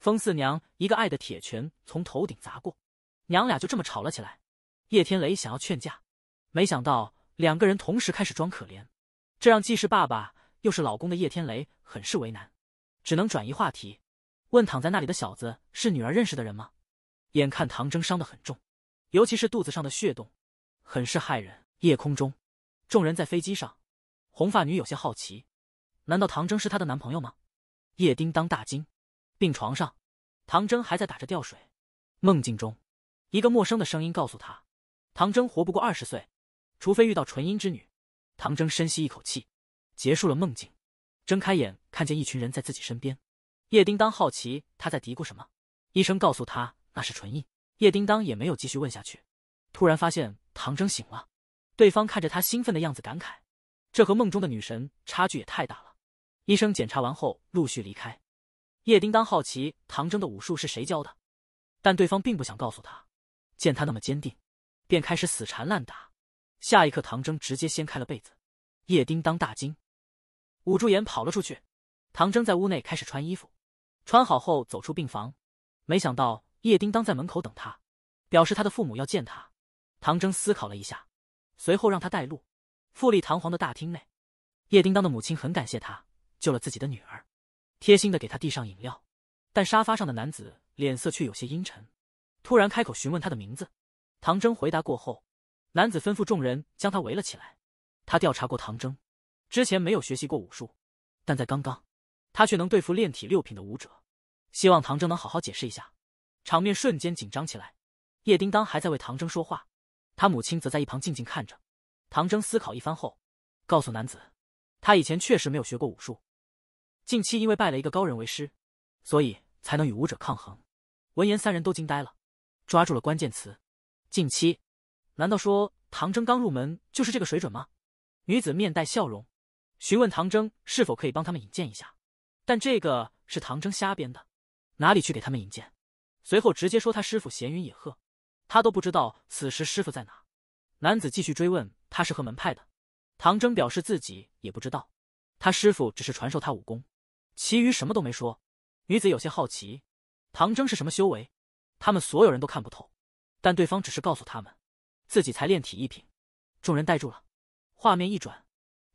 风四娘一个爱的铁拳从头顶砸过，娘俩就这么吵了起来。叶天雷想要劝架，没想到两个人同时开始装可怜，这让既是爸爸又是老公的叶天雷很是为难，只能转移话题，问躺在那里的小子是女儿认识的人吗？眼看唐征伤得很重，尤其是肚子上的血洞，很是骇人。夜空中。众人在飞机上，红发女有些好奇，难道唐征是她的男朋友吗？叶叮当大惊。病床上，唐征还在打着吊水。梦境中，一个陌生的声音告诉他，唐征活不过二十岁，除非遇到纯阴之女。唐征深吸一口气，结束了梦境，睁开眼看见一群人在自己身边。叶叮当好奇他在嘀咕什么，医生告诉他那是纯阴。叶叮当也没有继续问下去，突然发现唐征醒了。对方看着他兴奋的样子，感慨：“这和梦中的女神差距也太大了。”医生检查完后陆续离开。叶叮当好奇唐征的武术是谁教的，但对方并不想告诉他。见他那么坚定，便开始死缠烂打。下一刻，唐征直接掀开了被子，叶叮当大惊，捂住眼跑了出去。唐征在屋内开始穿衣服，穿好后走出病房，没想到叶叮当在门口等他，表示他的父母要见他。唐征思考了一下。随后让他带路。富丽堂皇的大厅内，叶叮当的母亲很感谢他救了自己的女儿，贴心的给他递上饮料。但沙发上的男子脸色却有些阴沉，突然开口询问他的名字。唐征回答过后，男子吩咐众人将他围了起来。他调查过唐征，之前没有学习过武术，但在刚刚，他却能对付炼体六品的武者。希望唐征能好好解释一下。场面瞬间紧张起来。叶叮当还在为唐征说话。他母亲则在一旁静静看着，唐征思考一番后，告诉男子，他以前确实没有学过武术，近期因为拜了一个高人为师，所以才能与武者抗衡。闻言，三人都惊呆了，抓住了关键词，近期，难道说唐征刚入门就是这个水准吗？女子面带笑容，询问唐征是否可以帮他们引荐一下，但这个是唐征瞎编的，哪里去给他们引荐？随后直接说他师傅闲云野鹤。他都不知道此时师傅在哪。男子继续追问他是何门派的，唐征表示自己也不知道，他师傅只是传授他武功，其余什么都没说。女子有些好奇，唐征是什么修为？他们所有人都看不透，但对方只是告诉他们，自己才练体一品。众人呆住了。画面一转，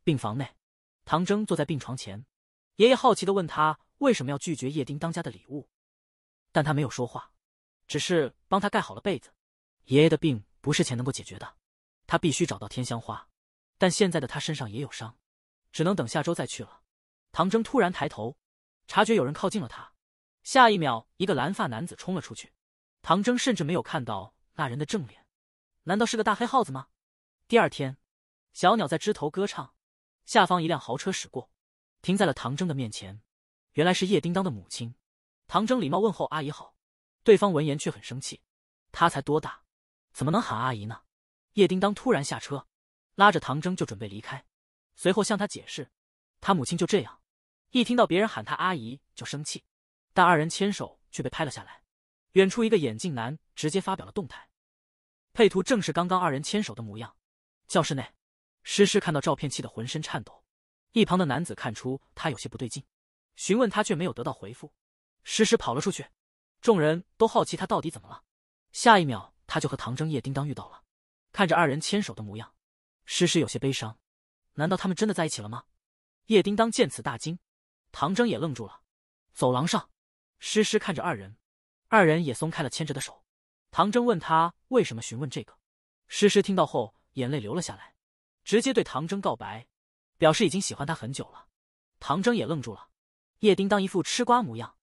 病房内，唐征坐在病床前，爷爷好奇的问他为什么要拒绝叶丁当家的礼物，但他没有说话，只是帮他盖好了被子。爷爷的病不是钱能够解决的，他必须找到天香花，但现在的他身上也有伤，只能等下周再去了。唐征突然抬头，察觉有人靠近了他，下一秒，一个蓝发男子冲了出去。唐征甚至没有看到那人的正脸，难道是个大黑耗子吗？第二天，小鸟在枝头歌唱，下方一辆豪车驶过，停在了唐征的面前。原来是叶叮当的母亲。唐征礼貌问候：“阿姨好。”对方闻言却很生气：“他才多大？”怎么能喊阿姨呢？叶叮当突然下车，拉着唐征就准备离开，随后向他解释，他母亲就这样，一听到别人喊他阿姨就生气。但二人牵手却被拍了下来。远处一个眼镜男直接发表了动态，配图正是刚刚二人牵手的模样。教室内，诗诗看到照片气得浑身颤抖，一旁的男子看出他有些不对劲，询问他却没有得到回复。诗诗跑了出去，众人都好奇他到底怎么了。下一秒。他就和唐征、叶叮当遇到了，看着二人牵手的模样，诗诗有些悲伤。难道他们真的在一起了吗？叶叮当见此大惊，唐征也愣住了。走廊上，诗诗看着二人，二人也松开了牵着的手。唐征问他为什么询问这个，诗诗听到后眼泪流了下来，直接对唐征告白，表示已经喜欢他很久了。唐征也愣住了，叶叮当一副吃瓜模样。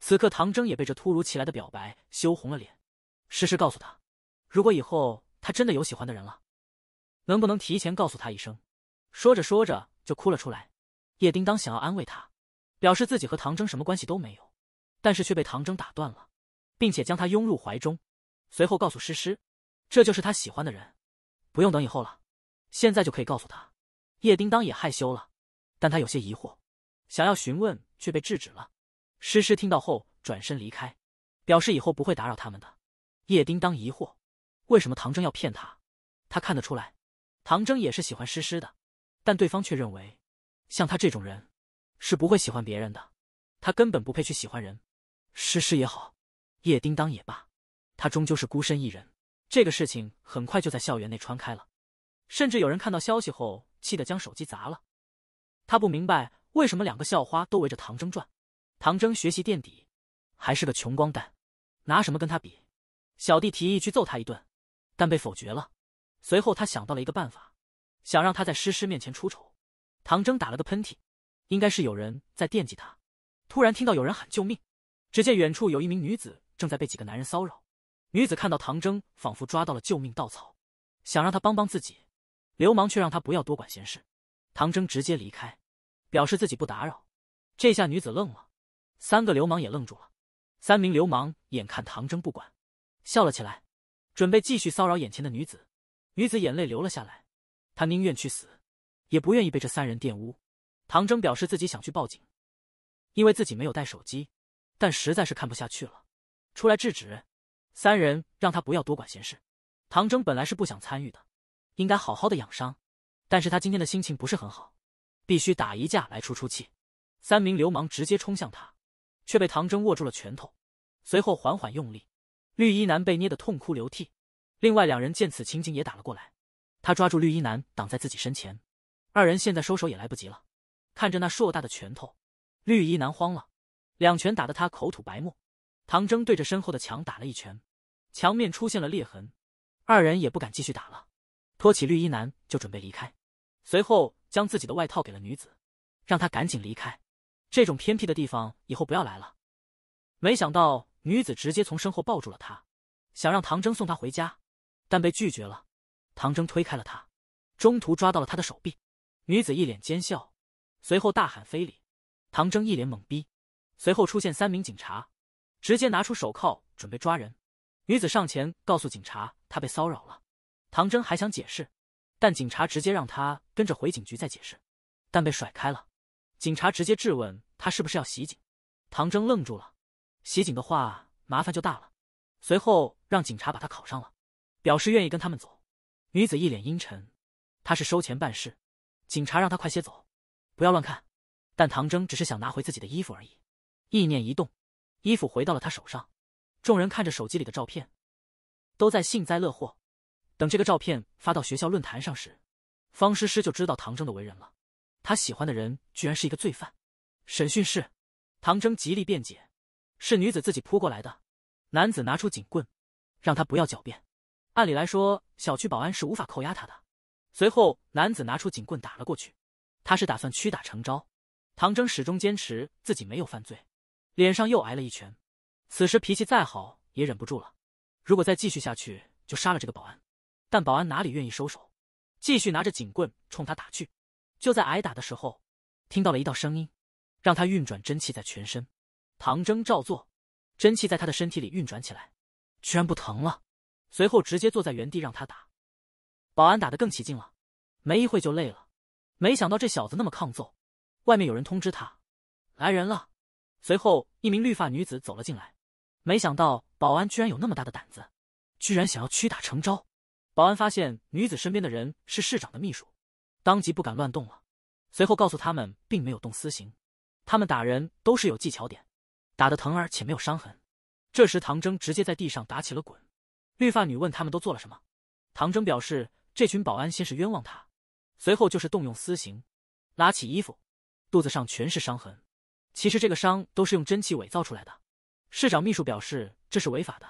此刻唐征也被这突如其来的表白羞红了脸。诗诗告诉他。如果以后他真的有喜欢的人了，能不能提前告诉他一声？说着说着就哭了出来。叶叮当想要安慰他，表示自己和唐征什么关系都没有，但是却被唐征打断了，并且将他拥入怀中，随后告诉诗诗，这就是他喜欢的人，不用等以后了，现在就可以告诉他。叶叮当也害羞了，但他有些疑惑，想要询问却被制止了。诗诗听到后转身离开，表示以后不会打扰他们的。叶叮当疑惑。为什么唐征要骗他？他看得出来，唐征也是喜欢诗诗的，但对方却认为，像他这种人，是不会喜欢别人的，他根本不配去喜欢人。诗诗也好，叶叮当也罢，他终究是孤身一人。这个事情很快就在校园内传开了，甚至有人看到消息后气得将手机砸了。他不明白为什么两个校花都围着唐征转，唐征学习垫底，还是个穷光蛋，拿什么跟他比？小弟提议去揍他一顿。但被否决了。随后他想到了一个办法，想让他在诗诗面前出丑。唐征打了个喷嚏，应该是有人在惦记他。突然听到有人喊救命，只见远处有一名女子正在被几个男人骚扰。女子看到唐征，仿佛抓到了救命稻草，想让他帮帮自己。流氓却让他不要多管闲事。唐征直接离开，表示自己不打扰。这下女子愣了，三个流氓也愣住了。三名流氓眼看唐征不管，笑了起来。准备继续骚扰眼前的女子，女子眼泪流了下来，她宁愿去死，也不愿意被这三人玷污。唐征表示自己想去报警，因为自己没有带手机，但实在是看不下去了，出来制止。三人让他不要多管闲事。唐征本来是不想参与的，应该好好的养伤，但是他今天的心情不是很好，必须打一架来出出气。三名流氓直接冲向他，却被唐征握住了拳头，随后缓缓用力。绿衣男被捏得痛哭流涕，另外两人见此情景也打了过来。他抓住绿衣男挡在自己身前，二人现在收手也来不及了。看着那硕大的拳头，绿衣男慌了，两拳打得他口吐白沫。唐铮对着身后的墙打了一拳，墙面出现了裂痕。二人也不敢继续打了，托起绿衣男就准备离开，随后将自己的外套给了女子，让她赶紧离开。这种偏僻的地方以后不要来了。没想到。女子直接从身后抱住了他，想让唐征送她回家，但被拒绝了。唐征推开了他，中途抓到了他的手臂。女子一脸奸笑，随后大喊非礼。唐征一脸懵逼，随后出现三名警察，直接拿出手铐准备抓人。女子上前告诉警察她被骚扰了。唐征还想解释，但警察直接让他跟着回警局再解释，但被甩开了。警察直接质问他是不是要袭警。唐征愣住了。袭警的话，麻烦就大了。随后让警察把他铐上了，表示愿意跟他们走。女子一脸阴沉，她是收钱办事。警察让她快些走，不要乱看。但唐征只是想拿回自己的衣服而已。意念一动，衣服回到了他手上。众人看着手机里的照片，都在幸灾乐祸。等这个照片发到学校论坛上时，方诗诗就知道唐征的为人了。他喜欢的人居然是一个罪犯。审讯室，唐征极力辩解。是女子自己扑过来的，男子拿出警棍，让他不要狡辩。按理来说，小区保安是无法扣押他的。随后，男子拿出警棍打了过去，他是打算屈打成招。唐征始终坚持自己没有犯罪，脸上又挨了一拳。此时脾气再好也忍不住了。如果再继续下去，就杀了这个保安。但保安哪里愿意收手，继续拿着警棍冲他打去。就在挨打的时候，听到了一道声音，让他运转真气在全身。唐征照做，真气在他的身体里运转起来，居然不疼了。随后直接坐在原地让他打，保安打得更起劲了，没一会就累了。没想到这小子那么抗揍。外面有人通知他，来人了。随后一名绿发女子走了进来。没想到保安居然有那么大的胆子，居然想要屈打成招。保安发现女子身边的人是市长的秘书，当即不敢乱动了。随后告诉他们，并没有动私刑，他们打人都是有技巧点。打得疼而且没有伤痕，这时唐征直接在地上打起了滚。绿发女问他们都做了什么，唐征表示这群保安先是冤枉他，随后就是动用私刑，拉起衣服，肚子上全是伤痕。其实这个伤都是用真气伪造出来的。市长秘书表示这是违法的，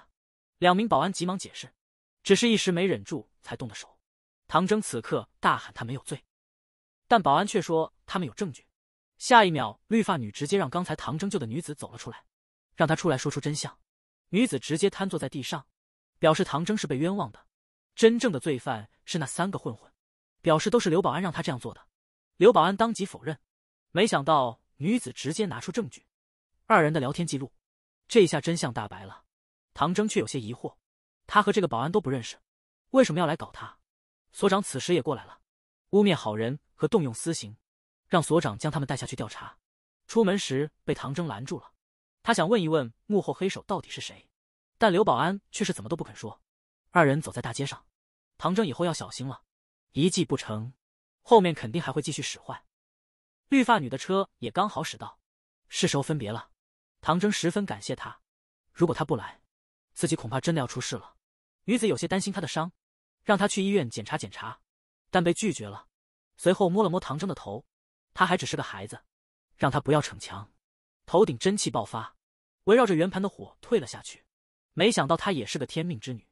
两名保安急忙解释，只是一时没忍住才动的手。唐征此刻大喊他没有罪，但保安却说他们有证据。下一秒，绿发女直接让刚才唐征救的女子走了出来，让她出来说出真相。女子直接瘫坐在地上，表示唐征是被冤枉的，真正的罪犯是那三个混混，表示都是刘保安让他这样做的。刘保安当即否认，没想到女子直接拿出证据，二人的聊天记录。这一下真相大白了，唐征却有些疑惑，他和这个保安都不认识，为什么要来搞他？所长此时也过来了，污蔑好人和动用私刑。让所长将他们带下去调查。出门时被唐征拦住了，他想问一问幕后黑手到底是谁，但刘保安却是怎么都不肯说。二人走在大街上，唐征以后要小心了，一计不成，后面肯定还会继续使坏。绿发女的车也刚好驶到，是时候分别了。唐征十分感谢她，如果她不来，自己恐怕真的要出事了。女子有些担心他的伤，让他去医院检查检查，但被拒绝了。随后摸了摸唐征的头。他还只是个孩子，让他不要逞强。头顶真气爆发，围绕着圆盘的火退了下去。没想到他也是个天命之女。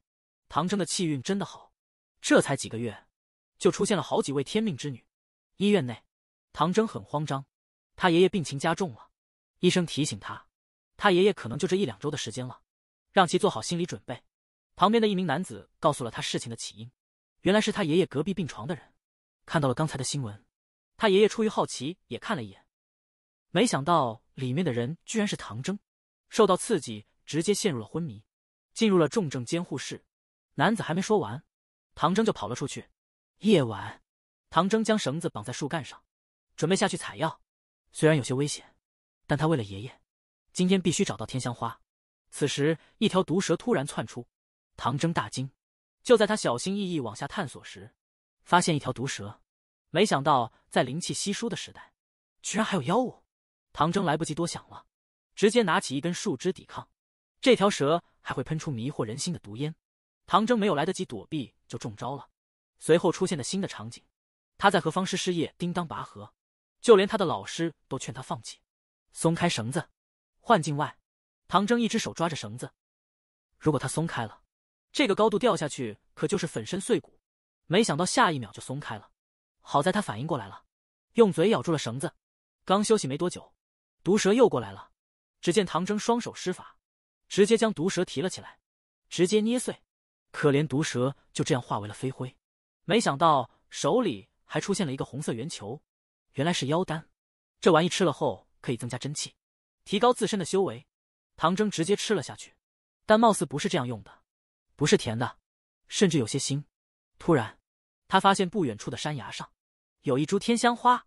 唐征的气运真的好，这才几个月，就出现了好几位天命之女。医院内，唐征很慌张，他爷爷病情加重了。医生提醒他，他爷爷可能就这一两周的时间了，让其做好心理准备。旁边的一名男子告诉了他事情的起因，原来是他爷爷隔壁病床的人看到了刚才的新闻。他爷爷出于好奇也看了一眼，没想到里面的人居然是唐征，受到刺激直接陷入了昏迷，进入了重症监护室。男子还没说完，唐征就跑了出去。夜晚，唐征将绳子绑在树干上，准备下去采药，虽然有些危险，但他为了爷爷，今天必须找到天香花。此时，一条毒蛇突然窜出，唐征大惊。就在他小心翼翼往下探索时，发现一条毒蛇。没想到，在灵气稀疏的时代，居然还有妖物。唐征来不及多想了，直接拿起一根树枝抵抗。这条蛇还会喷出迷惑人心的毒烟。唐征没有来得及躲避，就中招了。随后出现的新的场景，他在和方师师爷叮当拔河，就连他的老师都劝他放弃，松开绳子。幻境外，唐征一只手抓着绳子，如果他松开了，这个高度掉下去，可就是粉身碎骨。没想到下一秒就松开了。好在他反应过来了，用嘴咬住了绳子。刚休息没多久，毒蛇又过来了。只见唐征双手施法，直接将毒蛇提了起来，直接捏碎。可怜毒蛇就这样化为了飞灰。没想到手里还出现了一个红色圆球，原来是妖丹。这玩意吃了后可以增加真气，提高自身的修为。唐征直接吃了下去，但貌似不是这样用的，不是甜的，甚至有些腥。突然，他发现不远处的山崖上。有一株天香花，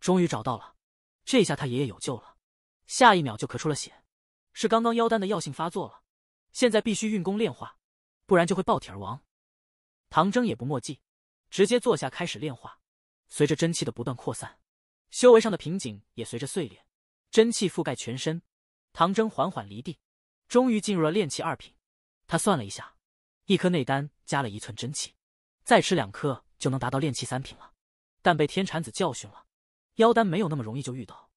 终于找到了。这下他爷爷有救了。下一秒就咳出了血，是刚刚妖丹的药性发作了。现在必须运功炼化，不然就会爆体而亡。唐征也不墨迹，直接坐下开始炼化。随着真气的不断扩散，修为上的瓶颈也随着碎裂。真气覆盖全身，唐征缓缓离地，终于进入了炼气二品。他算了一下，一颗内丹加了一寸真气，再吃两颗就能达到炼气三品了。但被天禅子教训了，妖丹没有那么容易就遇到，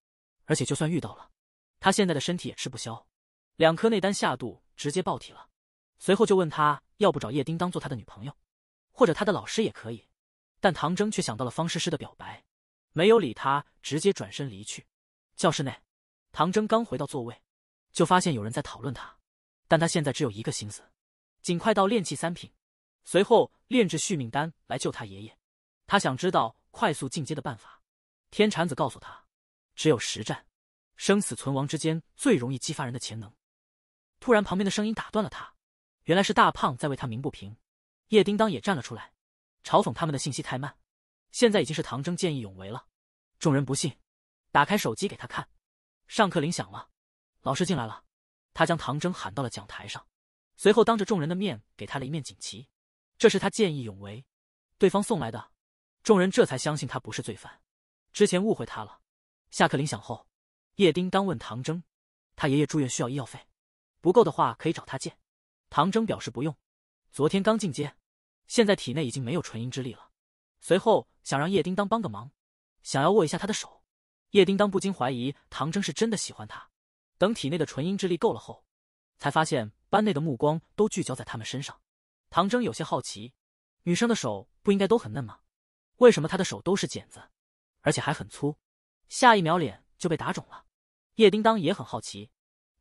而且就算遇到了，他现在的身体也吃不消，两颗内丹下肚直接爆体了。随后就问他，要不找叶丁当做他的女朋友，或者他的老师也可以。但唐征却想到了方诗诗的表白，没有理他，直接转身离去。教室内，唐征刚回到座位，就发现有人在讨论他，但他现在只有一个心思，尽快到炼气三品，随后炼制续命丹来救他爷爷。他想知道。快速进阶的办法，天禅子告诉他，只有实战，生死存亡之间最容易激发人的潜能。突然，旁边的声音打断了他，原来是大胖在为他鸣不平。叶叮当也站了出来，嘲讽他们的信息太慢。现在已经是唐征见义勇为了，众人不信，打开手机给他看。上课铃响了，老师进来了，他将唐征喊到了讲台上，随后当着众人的面给他了一面锦旗，这是他见义勇为，对方送来的。众人这才相信他不是罪犯，之前误会他了。下课铃响后，叶丁当问唐征：“他爷爷住院需要医药费，不够的话可以找他借。”唐征表示不用，昨天刚进阶，现在体内已经没有纯阴之力了。随后想让叶丁当帮个忙，想要握一下他的手。叶丁当不禁怀疑唐征是真的喜欢他。等体内的纯阴之力够了后，才发现班内的目光都聚焦在他们身上。唐征有些好奇，女生的手不应该都很嫩吗？为什么他的手都是茧子，而且还很粗？下一秒脸就被打肿了。叶叮当也很好奇，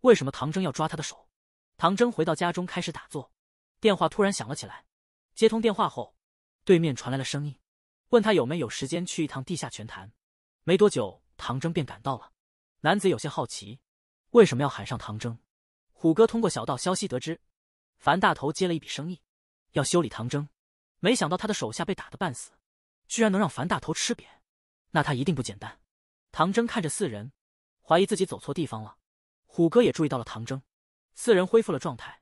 为什么唐征要抓他的手？唐征回到家中开始打坐，电话突然响了起来。接通电话后，对面传来了声音，问他有没有时间去一趟地下拳坛。没多久，唐征便赶到了。男子有些好奇，为什么要喊上唐征？虎哥通过小道消息得知，樊大头接了一笔生意，要修理唐征，没想到他的手下被打得半死。居然能让樊大头吃瘪，那他一定不简单。唐征看着四人，怀疑自己走错地方了。虎哥也注意到了唐征，四人恢复了状态。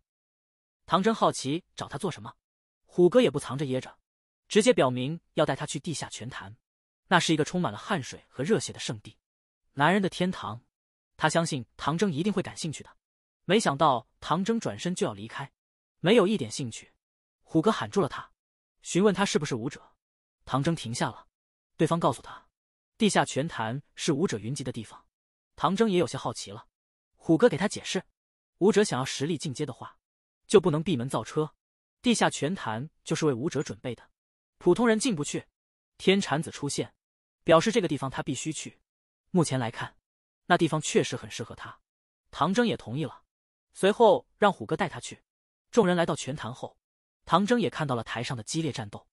唐征好奇找他做什么，虎哥也不藏着掖着，直接表明要带他去地下拳坛。那是一个充满了汗水和热血的圣地，男人的天堂。他相信唐征一定会感兴趣的。没想到唐征转身就要离开，没有一点兴趣。虎哥喊住了他，询问他是不是武者。唐征停下了，对方告诉他，地下拳坛是武者云集的地方。唐征也有些好奇了，虎哥给他解释，武者想要实力进阶的话，就不能闭门造车，地下拳坛就是为武者准备的，普通人进不去。天禅子出现，表示这个地方他必须去。目前来看，那地方确实很适合他。唐征也同意了，随后让虎哥带他去。众人来到拳坛后，唐征也看到了台上的激烈战斗。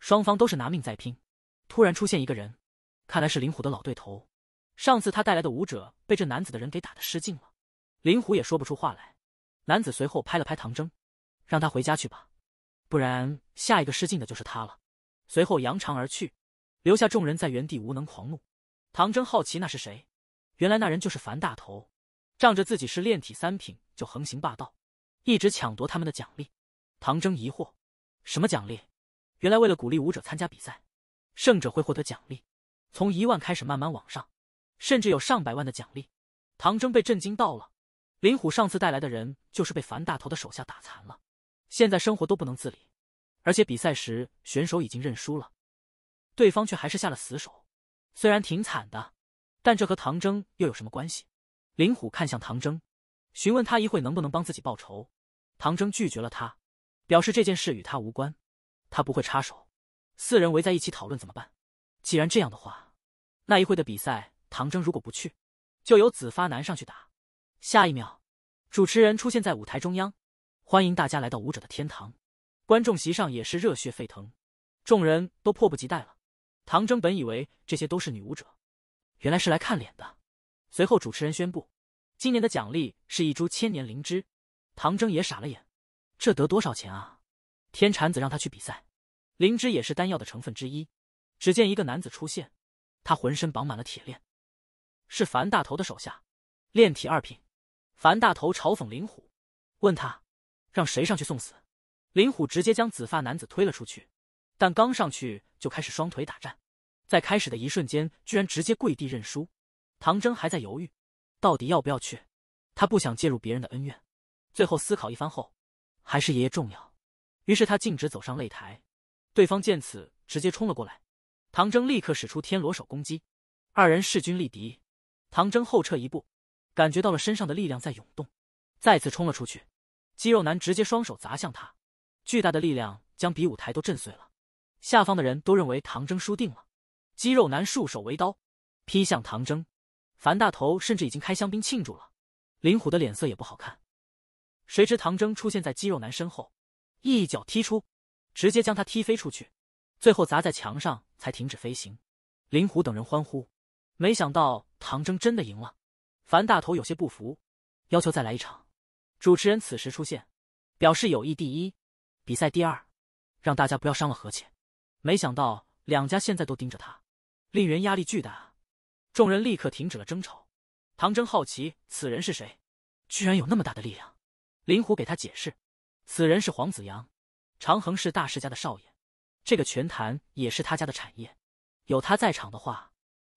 双方都是拿命在拼，突然出现一个人，看来是林虎的老对头。上次他带来的武者被这男子的人给打的失禁了，林虎也说不出话来。男子随后拍了拍唐铮，让他回家去吧，不然下一个失禁的就是他了。随后扬长而去，留下众人在原地无能狂怒。唐铮好奇那是谁，原来那人就是樊大头，仗着自己是炼体三品就横行霸道，一直抢夺他们的奖励。唐征疑惑，什么奖励？原来为了鼓励舞者参加比赛，胜者会获得奖励，从一万开始慢慢往上，甚至有上百万的奖励。唐征被震惊到了。林虎上次带来的人就是被樊大头的手下打残了，现在生活都不能自理，而且比赛时选手已经认输了，对方却还是下了死手。虽然挺惨的，但这和唐征又有什么关系？林虎看向唐征，询问他一会能不能帮自己报仇。唐征拒绝了他，表示这件事与他无关。他不会插手，四人围在一起讨论怎么办。既然这样的话，那一会的比赛，唐征如果不去，就由紫发男上去打。下一秒，主持人出现在舞台中央，欢迎大家来到舞者的天堂。观众席上也是热血沸腾，众人都迫不及待了。唐征本以为这些都是女舞者，原来是来看脸的。随后，主持人宣布，今年的奖励是一株千年灵芝。唐征也傻了眼，这得多少钱啊？天蝉子让他去比赛，灵芝也是丹药的成分之一。只见一个男子出现，他浑身绑满了铁链，是樊大头的手下，炼体二品。樊大头嘲讽林虎，问他，让谁上去送死？林虎直接将紫发男子推了出去，但刚上去就开始双腿打颤，在开始的一瞬间，居然直接跪地认输。唐铮还在犹豫，到底要不要去？他不想介入别人的恩怨。最后思考一番后，还是爷爷重要。于是他径直走上擂台，对方见此直接冲了过来，唐征立刻使出天罗手攻击，二人势均力敌。唐征后撤一步，感觉到了身上的力量在涌动，再次冲了出去。肌肉男直接双手砸向他，巨大的力量将比武台都震碎了。下方的人都认为唐征输定了。肌肉男束手为刀，劈向唐征。樊大头甚至已经开香槟庆祝了，林虎的脸色也不好看。谁知唐征出现在肌肉男身后。一脚踢出，直接将他踢飞出去，最后砸在墙上才停止飞行。林虎等人欢呼，没想到唐征真的赢了。樊大头有些不服，要求再来一场。主持人此时出现，表示友谊第一，比赛第二，让大家不要伤了和气。没想到两家现在都盯着他，令人压力巨大。众人立刻停止了争吵。唐征好奇此人是谁，居然有那么大的力量。林虎给他解释。此人是黄子阳，长恒是大世家的少爷，这个拳坛也是他家的产业。有他在场的话，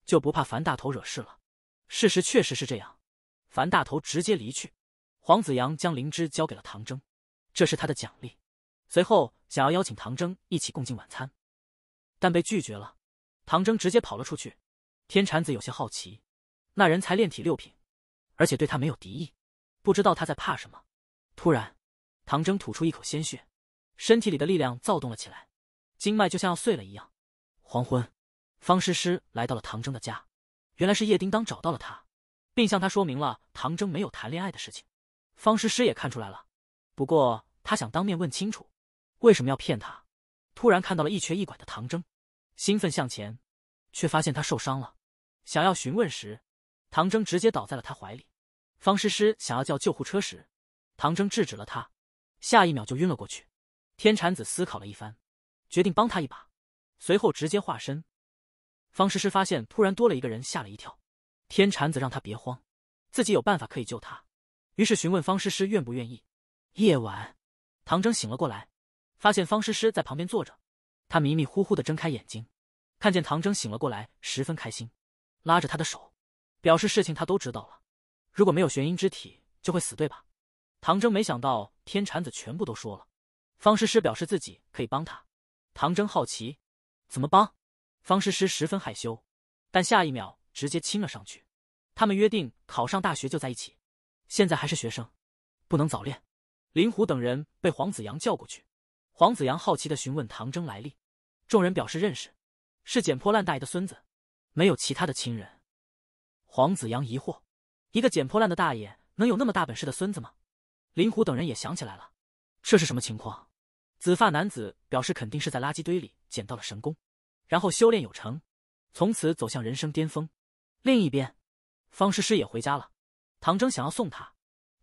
就不怕樊大头惹事了。事实确实是这样，樊大头直接离去。黄子阳将灵芝交给了唐征，这是他的奖励。随后想要邀请唐征一起共进晚餐，但被拒绝了。唐征直接跑了出去。天禅子有些好奇，那人才炼体六品，而且对他没有敌意，不知道他在怕什么。突然。唐征吐出一口鲜血，身体里的力量躁动了起来，经脉就像要碎了一样。黄昏，方诗诗来到了唐征的家，原来是叶叮当找到了他，并向他说明了唐征没有谈恋爱的事情。方诗诗也看出来了，不过他想当面问清楚为什么要骗他。突然看到了一瘸一拐的唐征，兴奋向前，却发现他受伤了。想要询问时，唐征直接倒在了他怀里。方诗诗想要叫救护车时，唐征制止了他。下一秒就晕了过去，天蝉子思考了一番，决定帮他一把，随后直接化身。方诗诗发现突然多了一个人，吓了一跳。天蝉子让他别慌，自己有办法可以救他，于是询问方诗诗愿不愿意。夜晚，唐征醒了过来，发现方诗诗在旁边坐着，他迷迷糊糊的睁开眼睛，看见唐征醒了过来，十分开心，拉着他的手，表示事情他都知道了。如果没有玄阴之体，就会死，对吧？唐征没想到天蝉子全部都说了，方诗诗表示自己可以帮他。唐征好奇，怎么帮？方诗诗十分害羞，但下一秒直接亲了上去。他们约定考上大学就在一起，现在还是学生，不能早恋。林虎等人被黄子阳叫过去，黄子阳好奇的询问唐征来历，众人表示认识，是捡破烂大爷的孙子，没有其他的亲人。黄子阳疑惑，一个捡破烂的大爷能有那么大本事的孙子吗？林虎等人也想起来了，这是什么情况？紫发男子表示肯定是在垃圾堆里捡到了神功，然后修炼有成，从此走向人生巅峰。另一边，方诗诗也回家了，唐征想要送她，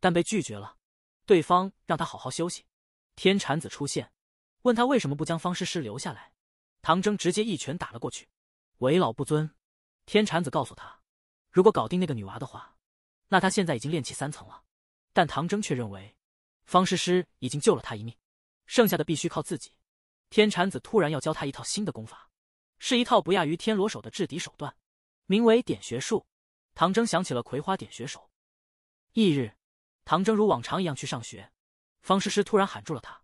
但被拒绝了，对方让他好好休息。天禅子出现，问他为什么不将方诗诗留下来，唐征直接一拳打了过去，为老不尊。天禅子告诉他，如果搞定那个女娃的话，那他现在已经练气三层了。但唐征却认为，方师师已经救了他一命，剩下的必须靠自己。天蝉子突然要教他一套新的功法，是一套不亚于天罗手的制敌手段，名为点穴术。唐征想起了葵花点穴手。翌日，唐征如往常一样去上学，方师师突然喊住了他。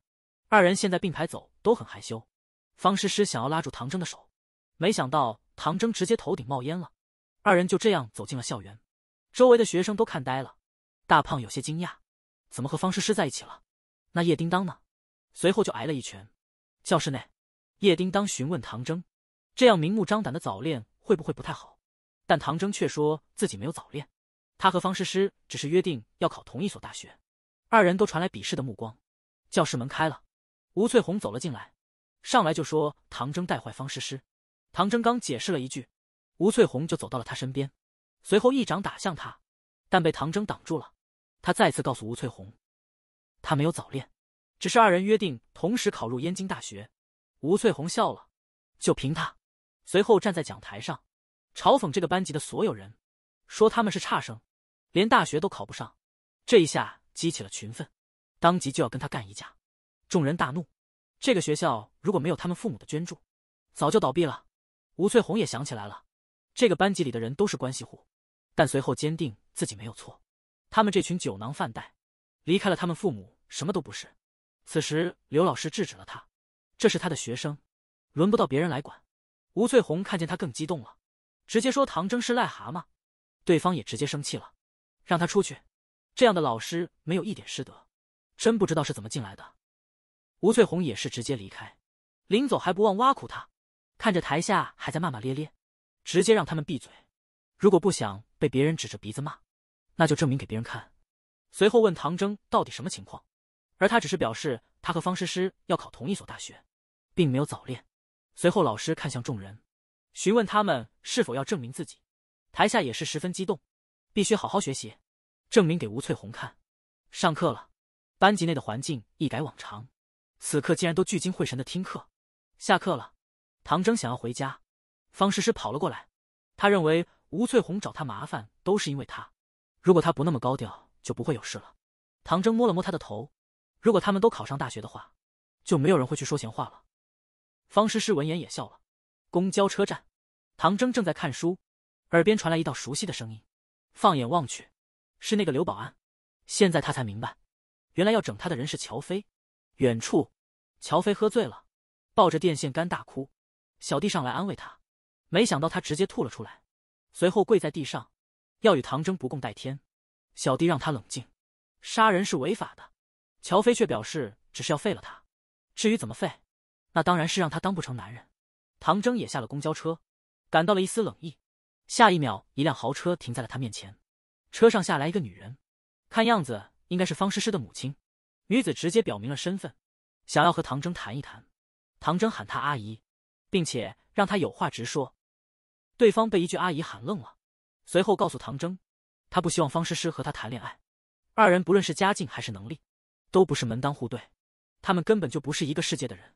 二人现在并排走都很害羞，方师师想要拉住唐征的手，没想到唐征直接头顶冒烟了。二人就这样走进了校园，周围的学生都看呆了。大胖有些惊讶，怎么和方诗诗在一起了？那叶叮当呢？随后就挨了一拳。教室内，叶叮当询问唐征：“这样明目张胆的早恋会不会不太好？”但唐征却说自己没有早恋，他和方诗诗只是约定要考同一所大学。二人都传来鄙视的目光。教室门开了，吴翠红走了进来，上来就说：“唐征带坏方诗诗。”唐征刚解释了一句，吴翠红就走到了他身边，随后一掌打向他，但被唐征挡住了。他再次告诉吴翠红，他没有早恋，只是二人约定同时考入燕京大学。吴翠红笑了，就凭他。随后站在讲台上，嘲讽这个班级的所有人，说他们是差生，连大学都考不上。这一下激起了群愤，当即就要跟他干一架。众人大怒，这个学校如果没有他们父母的捐助，早就倒闭了。吴翠红也想起来了，这个班级里的人都是关系户，但随后坚定自己没有错。他们这群酒囊饭袋，离开了他们父母什么都不是。此时，刘老师制止了他，这是他的学生，轮不到别人来管。吴翠红看见他更激动了，直接说唐征是癞蛤蟆，对方也直接生气了，让他出去。这样的老师没有一点师德，真不知道是怎么进来的。吴翠红也是直接离开，临走还不忘挖苦他，看着台下还在骂骂咧咧，直接让他们闭嘴，如果不想被别人指着鼻子骂。那就证明给别人看。随后问唐征到底什么情况，而他只是表示他和方诗诗要考同一所大学，并没有早恋。随后老师看向众人，询问他们是否要证明自己。台下也是十分激动，必须好好学习，证明给吴翠红看。上课了，班级内的环境一改往常，此刻竟然都聚精会神的听课。下课了，唐征想要回家，方诗诗跑了过来，他认为吴翠红找他麻烦都是因为他。如果他不那么高调，就不会有事了。唐征摸了摸他的头。如果他们都考上大学的话，就没有人会去说闲话了。方诗诗闻言也笑了。公交车站，唐征正在看书，耳边传来一道熟悉的声音。放眼望去，是那个刘保安。现在他才明白，原来要整他的人是乔飞。远处，乔飞喝醉了，抱着电线杆大哭。小弟上来安慰他，没想到他直接吐了出来，随后跪在地上。要与唐征不共戴天，小弟让他冷静。杀人是违法的，乔飞却表示只是要废了他。至于怎么废，那当然是让他当不成男人。唐征也下了公交车，感到了一丝冷意。下一秒，一辆豪车停在了他面前，车上下来一个女人，看样子应该是方诗诗的母亲。女子直接表明了身份，想要和唐征谈一谈。唐征喊她阿姨，并且让她有话直说。对方被一句阿姨喊愣了。随后告诉唐征，他不希望方诗诗和他谈恋爱，二人不论是家境还是能力，都不是门当户对，他们根本就不是一个世界的人。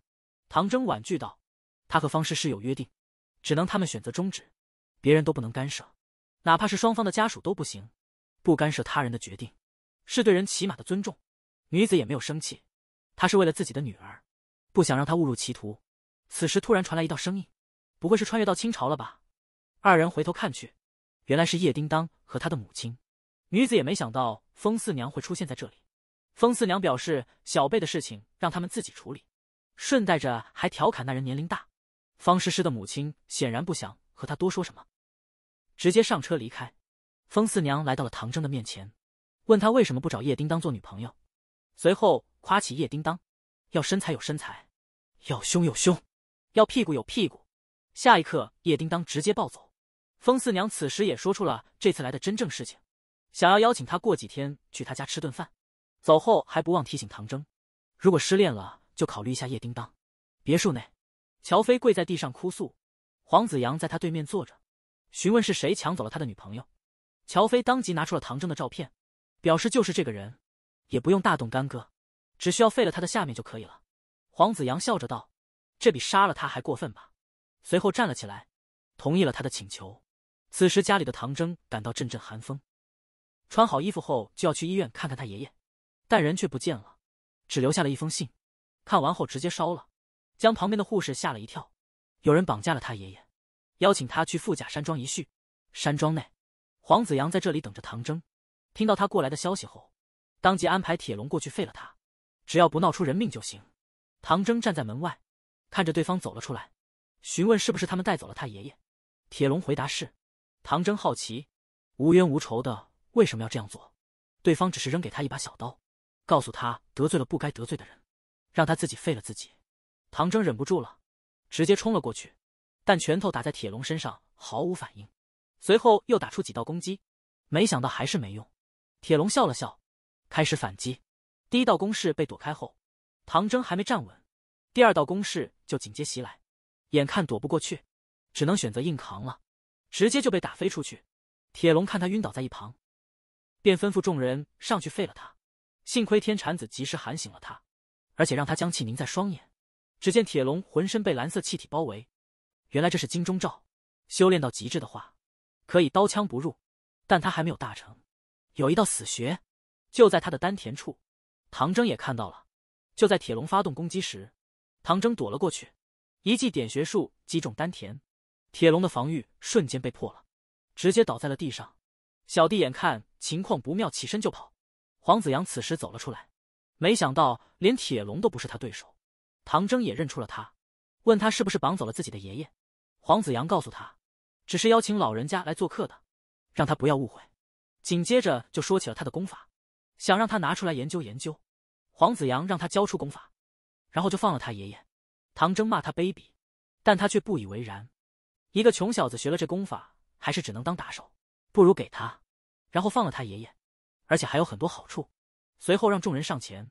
唐征婉拒道：“他和方诗诗有约定，只能他们选择终止，别人都不能干涉，哪怕是双方的家属都不行。不干涉他人的决定，是对人起码的尊重。”女子也没有生气，她是为了自己的女儿，不想让她误入歧途。此时突然传来一道声音：“不会是穿越到清朝了吧？”二人回头看去。原来是叶叮当和他的母亲，女子也没想到风四娘会出现在这里。风四娘表示小贝的事情让他们自己处理，顺带着还调侃那人年龄大。方诗诗的母亲显然不想和他多说什么，直接上车离开。风四娘来到了唐征的面前，问他为什么不找叶叮当做女朋友，随后夸起叶叮当，要身材有身材，要胸有胸，要屁股有屁股。下一刻，叶叮当直接暴走。风四娘此时也说出了这次来的真正事情，想要邀请他过几天去他家吃顿饭。走后还不忘提醒唐征，如果失恋了就考虑一下叶叮当。别墅内，乔飞跪在地上哭诉，黄子阳在他对面坐着，询问是谁抢走了他的女朋友。乔飞当即拿出了唐征的照片，表示就是这个人，也不用大动干戈，只需要废了他的下面就可以了。黄子阳笑着道：“这比杀了他还过分吧？”随后站了起来，同意了他的请求。此时家里的唐征感到阵阵寒风，穿好衣服后就要去医院看看他爷爷，但人却不见了，只留下了一封信。看完后直接烧了，将旁边的护士吓了一跳。有人绑架了他爷爷，邀请他去富甲山庄一叙。山庄内，黄子阳在这里等着唐征，听到他过来的消息后，当即安排铁龙过去废了他，只要不闹出人命就行。唐征站在门外，看着对方走了出来，询问是不是他们带走了他爷爷。铁龙回答是。唐征好奇，无冤无仇的为什么要这样做？对方只是扔给他一把小刀，告诉他得罪了不该得罪的人，让他自己废了自己。唐征忍不住了，直接冲了过去，但拳头打在铁龙身上毫无反应。随后又打出几道攻击，没想到还是没用。铁龙笑了笑，开始反击。第一道攻势被躲开后，唐征还没站稳，第二道攻势就紧接袭来，眼看躲不过去，只能选择硬扛了。直接就被打飞出去，铁龙看他晕倒在一旁，便吩咐众人上去废了他。幸亏天禅子及时喊醒了他，而且让他将气凝在双眼。只见铁龙浑身被蓝色气体包围，原来这是金钟罩。修炼到极致的话，可以刀枪不入，但他还没有大成，有一道死穴，就在他的丹田处。唐征也看到了，就在铁龙发动攻击时，唐征躲了过去，一记点穴术击中丹田。铁龙的防御瞬间被破了，直接倒在了地上。小弟眼看情况不妙，起身就跑。黄子阳此时走了出来，没想到连铁笼都不是他对手。唐征也认出了他，问他是不是绑走了自己的爷爷。黄子阳告诉他，只是邀请老人家来做客的，让他不要误会。紧接着就说起了他的功法，想让他拿出来研究研究。黄子阳让他交出功法，然后就放了他爷爷。唐征骂他卑鄙，但他却不以为然。一个穷小子学了这功法，还是只能当打手，不如给他，然后放了他爷爷，而且还有很多好处。随后让众人上前，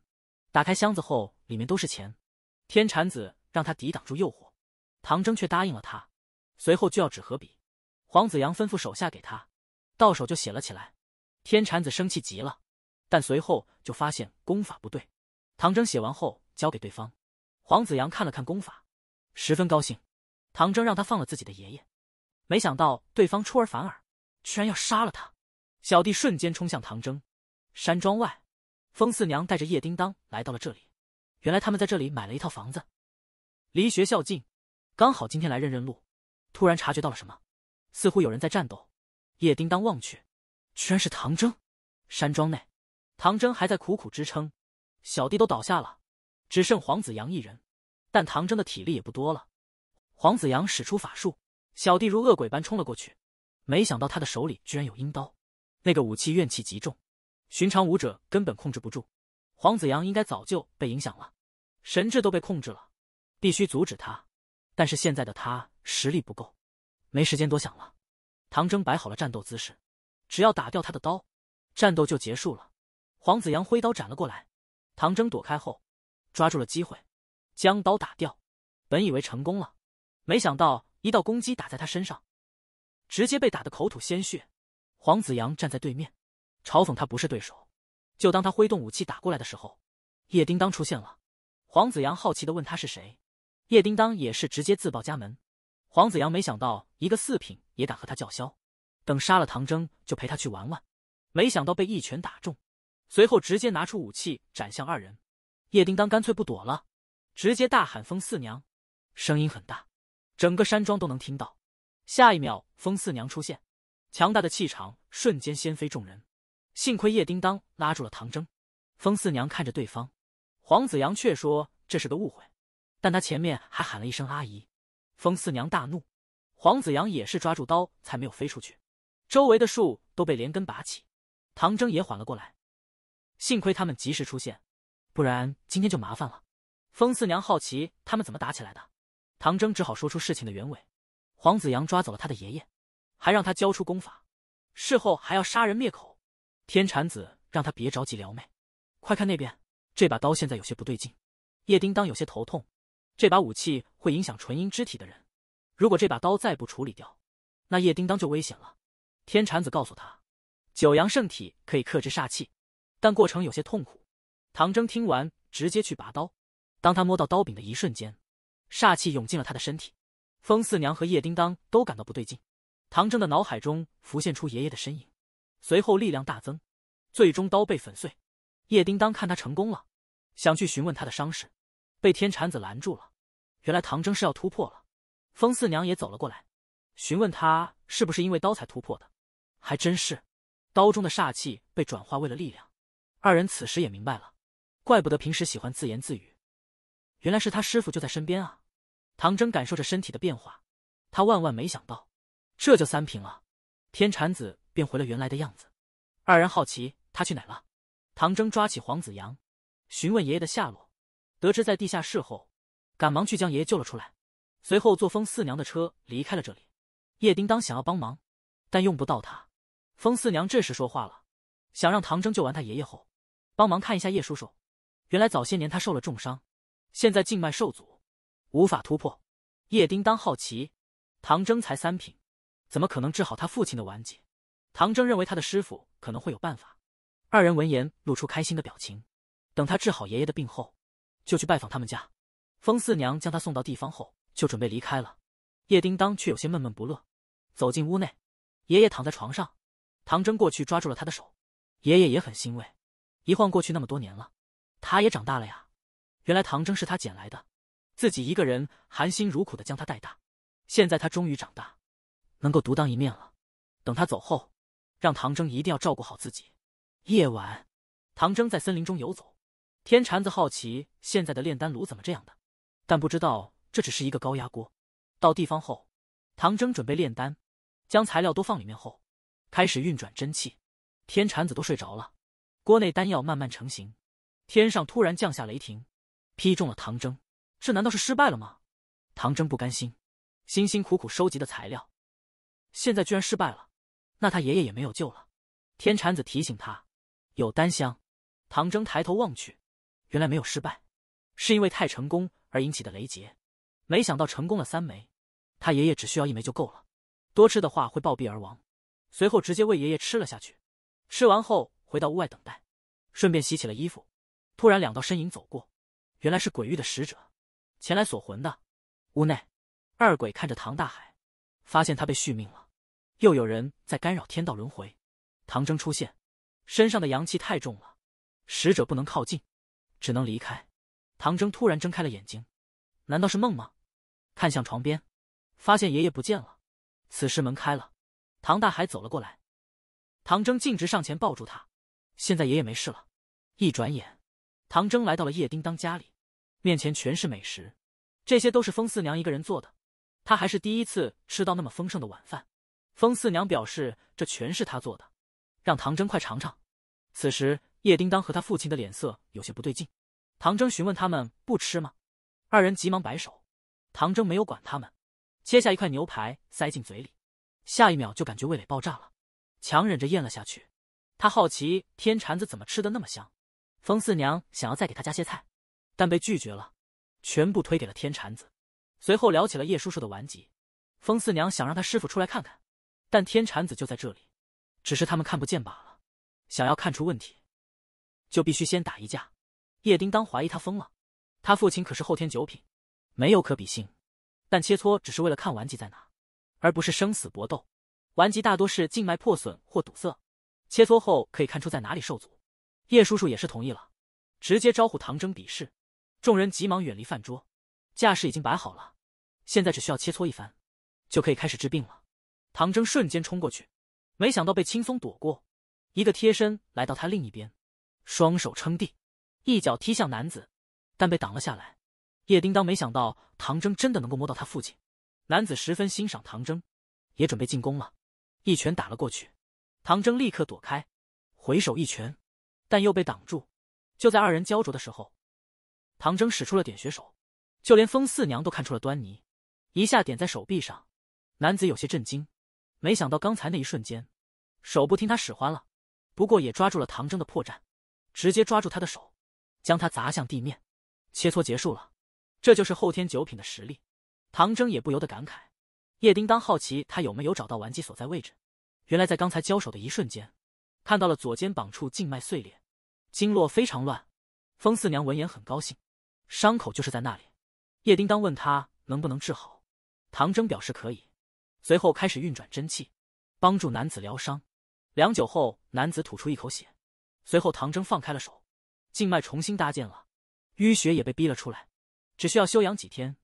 打开箱子后，里面都是钱。天蝉子让他抵挡住诱惑，唐征却答应了他。随后就要纸和笔，黄子阳吩咐手下给他，到手就写了起来。天蝉子生气极了，但随后就发现功法不对。唐征写完后交给对方，黄子阳看了看功法，十分高兴。唐征让他放了自己的爷爷，没想到对方出尔反尔，居然要杀了他。小弟瞬间冲向唐征。山庄外，风四娘带着叶叮当来到了这里。原来他们在这里买了一套房子，离学校近，刚好今天来认认路。突然察觉到了什么，似乎有人在战斗。叶叮当望去，居然是唐征。山庄内，唐征还在苦苦支撑，小弟都倒下了，只剩黄子扬一人，但唐征的体力也不多了。黄子阳使出法术，小弟如恶鬼般冲了过去。没想到他的手里居然有阴刀，那个武器怨气极重，寻常武者根本控制不住。黄子阳应该早就被影响了，神智都被控制了，必须阻止他。但是现在的他实力不够，没时间多想了。唐征摆好了战斗姿势，只要打掉他的刀，战斗就结束了。黄子阳挥刀斩了过来，唐征躲开后，抓住了机会，将刀打掉。本以为成功了。没想到一道攻击打在他身上，直接被打得口吐鲜血。黄子阳站在对面，嘲讽他不是对手。就当他挥动武器打过来的时候，叶叮当出现了。黄子阳好奇的问他是谁，叶叮当也是直接自报家门。黄子阳没想到一个四品也敢和他叫嚣，等杀了唐征就陪他去玩玩。没想到被一拳打中，随后直接拿出武器斩向二人。叶叮当干脆不躲了，直接大喊封四娘，声音很大。整个山庄都能听到。下一秒，风四娘出现，强大的气场瞬间掀飞众人。幸亏叶叮当拉住了唐征。风四娘看着对方，黄子阳却说这是个误会，但他前面还喊了一声阿姨。风四娘大怒，黄子阳也是抓住刀才没有飞出去。周围的树都被连根拔起，唐征也缓了过来。幸亏他们及时出现，不然今天就麻烦了。风四娘好奇他们怎么打起来的。唐征只好说出事情的原委，黄子阳抓走了他的爷爷，还让他交出功法，事后还要杀人灭口。天禅子让他别着急撩妹，快看那边，这把刀现在有些不对劲。叶叮当有些头痛，这把武器会影响纯阴之体的人，如果这把刀再不处理掉，那叶叮当就危险了。天禅子告诉他，九阳圣体可以克制煞气，但过程有些痛苦。唐征听完直接去拔刀，当他摸到刀柄的一瞬间。煞气涌进了他的身体，风四娘和叶叮当都感到不对劲。唐铮的脑海中浮现出爷爷的身影，随后力量大增，最终刀被粉碎。叶叮当看他成功了，想去询问他的伤势，被天蝉子拦住了。原来唐征是要突破了。风四娘也走了过来，询问他是不是因为刀才突破的。还真是，刀中的煞气被转化为了力量。二人此时也明白了，怪不得平时喜欢自言自语，原来是他师傅就在身边啊。唐征感受着身体的变化，他万万没想到，这就三品了。天蝉子变回了原来的样子，二人好奇他去哪了。唐征抓起黄子阳，询问爷爷的下落，得知在地下室后，赶忙去将爷爷救了出来，随后坐封四娘的车离开了这里。叶叮当想要帮忙，但用不到他。封四娘这时说话了，想让唐征救完他爷爷后，帮忙看一下叶叔叔。原来早些年他受了重伤，现在静脉受阻。无法突破，叶叮当好奇，唐征才三品，怎么可能治好他父亲的顽疾？唐征认为他的师傅可能会有办法。二人闻言露出开心的表情。等他治好爷爷的病后，就去拜访他们家。风四娘将他送到地方后，就准备离开了。叶叮当却有些闷闷不乐，走进屋内，爷爷躺在床上，唐征过去抓住了他的手，爷爷也很欣慰。一晃过去那么多年了，他也长大了呀。原来唐征是他捡来的。自己一个人含辛茹苦的将他带大，现在他终于长大，能够独当一面了。等他走后，让唐征一定要照顾好自己。夜晚，唐征在森林中游走，天蝉子好奇现在的炼丹炉怎么这样的，但不知道这只是一个高压锅。到地方后，唐征准备炼丹，将材料都放里面后，开始运转真气。天蝉子都睡着了，锅内丹药慢慢成型。天上突然降下雷霆，劈中了唐征。这难道是失败了吗？唐征不甘心，辛辛苦苦收集的材料，现在居然失败了，那他爷爷也没有救了。天蝉子提醒他，有丹香。唐征抬头望去，原来没有失败，是因为太成功而引起的雷劫。没想到成功了三枚，他爷爷只需要一枚就够了，多吃的话会暴毙而亡。随后直接喂爷爷吃了下去，吃完后回到屋外等待，顺便洗起了衣服。突然两道身影走过，原来是鬼域的使者。前来索魂的，屋内，二鬼看着唐大海，发现他被续命了，又有人在干扰天道轮回。唐征出现，身上的阳气太重了，使者不能靠近，只能离开。唐征突然睁开了眼睛，难道是梦吗？看向床边，发现爷爷不见了。此时门开了，唐大海走了过来，唐征径直上前抱住他。现在爷爷没事了。一转眼，唐征来到了叶叮当家里。面前全是美食，这些都是风四娘一个人做的，她还是第一次吃到那么丰盛的晚饭。风四娘表示这全是她做的，让唐征快尝尝。此时叶叮当和他父亲的脸色有些不对劲，唐征询问他们不吃吗？二人急忙摆手，唐征没有管他们，切下一块牛排塞进嘴里，下一秒就感觉味蕾爆炸了，强忍着咽了下去。他好奇天蚕子怎么吃的那么香，风四娘想要再给他加些菜。但被拒绝了，全部推给了天禅子。随后聊起了叶叔叔的顽疾，风四娘想让他师傅出来看看，但天禅子就在这里，只是他们看不见罢了。想要看出问题，就必须先打一架。叶叮当怀疑他疯了，他父亲可是后天九品，没有可比性。但切磋只是为了看顽疾在哪，而不是生死搏斗。顽疾大多是静脉破损或堵塞，切磋后可以看出在哪里受阻。叶叔叔也是同意了，直接招呼唐征比试。众人急忙远离饭桌，架势已经摆好了，现在只需要切磋一番，就可以开始治病了。唐征瞬间冲过去，没想到被轻松躲过，一个贴身来到他另一边，双手撑地，一脚踢向男子，但被挡了下来。叶叮当没想到唐征真的能够摸到他父亲，男子十分欣赏唐征，也准备进攻了，一拳打了过去，唐征立刻躲开，回手一拳，但又被挡住。就在二人焦灼的时候。唐征使出了点穴手，就连风四娘都看出了端倪，一下点在手臂上。男子有些震惊，没想到刚才那一瞬间，手不听他使唤了。不过也抓住了唐征的破绽，直接抓住他的手，将他砸向地面。切磋结束了，这就是后天九品的实力。唐征也不由得感慨。叶叮当好奇他有没有找到顽疾所在位置，原来在刚才交手的一瞬间，看到了左肩膀处静脉碎裂，经络非常乱。风四娘闻言很高兴。伤口就是在那里。叶叮当问他能不能治好，唐征表示可以，随后开始运转真气，帮助男子疗伤。良久后，男子吐出一口血，随后唐征放开了手，静脉重新搭建了，淤血也被逼了出来，只需要休养几天，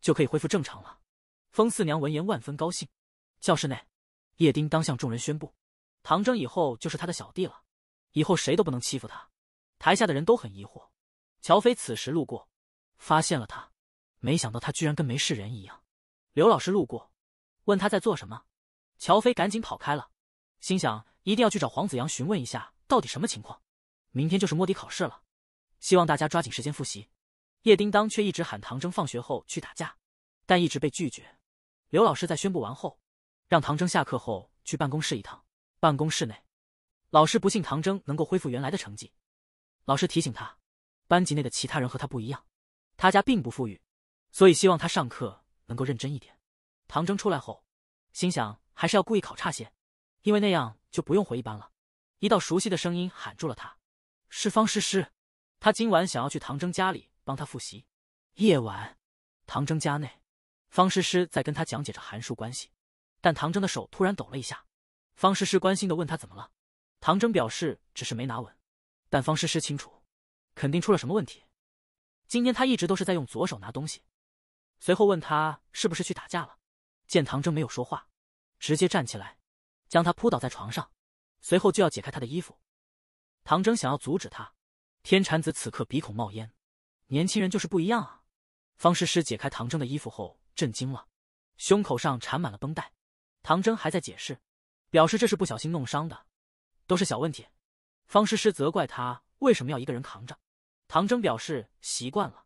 就可以恢复正常了。风四娘闻言万分高兴。教室内，叶叮当向众人宣布，唐征以后就是他的小弟了，以后谁都不能欺负他。台下的人都很疑惑。乔飞此时路过，发现了他，没想到他居然跟没事人一样。刘老师路过，问他在做什么，乔飞赶紧跑开了，心想一定要去找黄子阳询问一下到底什么情况。明天就是摸底考试了，希望大家抓紧时间复习。叶叮当却一直喊唐征放学后去打架，但一直被拒绝。刘老师在宣布完后，让唐征下课后去办公室一趟。办公室内，老师不信唐征能够恢复原来的成绩，老师提醒他。班级内的其他人和他不一样，他家并不富裕，所以希望他上课能够认真一点。唐征出来后，心想还是要故意考差些，因为那样就不用回一班了。一道熟悉的声音喊住了他，是方诗诗。他今晚想要去唐征家里帮他复习。夜晚，唐征家内，方诗诗在跟他讲解着函数关系，但唐征的手突然抖了一下。方诗诗关心的问他怎么了，唐征表示只是没拿稳，但方诗诗清楚。肯定出了什么问题，今天他一直都是在用左手拿东西。随后问他是不是去打架了，见唐征没有说话，直接站起来，将他扑倒在床上，随后就要解开他的衣服。唐征想要阻止他，天禅子此刻鼻孔冒烟，年轻人就是不一样啊。方诗诗解开唐征的衣服后震惊了，胸口上缠满了绷带。唐征还在解释，表示这是不小心弄伤的，都是小问题。方诗诗责怪他为什么要一个人扛着。唐征表示习惯了，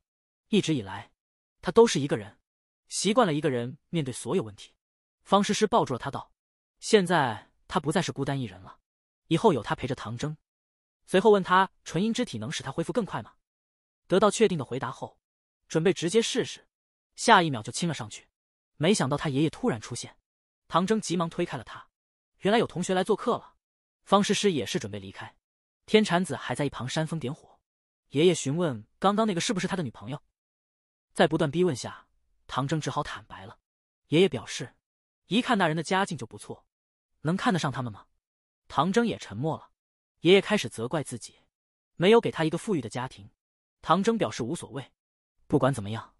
一直以来，他都是一个人，习惯了一个人面对所有问题。方诗诗抱住了他道：“现在他不再是孤单一人了，以后有他陪着唐征。”随后问他：“纯阴之体能使他恢复更快吗？”得到确定的回答后，准备直接试试。下一秒就亲了上去，没想到他爷爷突然出现，唐征急忙推开了他。原来有同学来做客了。方诗诗也是准备离开，天蚕子还在一旁煽风点火。爷爷询问刚刚那个是不是他的女朋友，在不断逼问下，唐征只好坦白了。爷爷表示，一看那人的家境就不错，能看得上他们吗？唐征也沉默了。爷爷开始责怪自己，没有给他一个富裕的家庭。唐征表示无所谓，不管怎么样，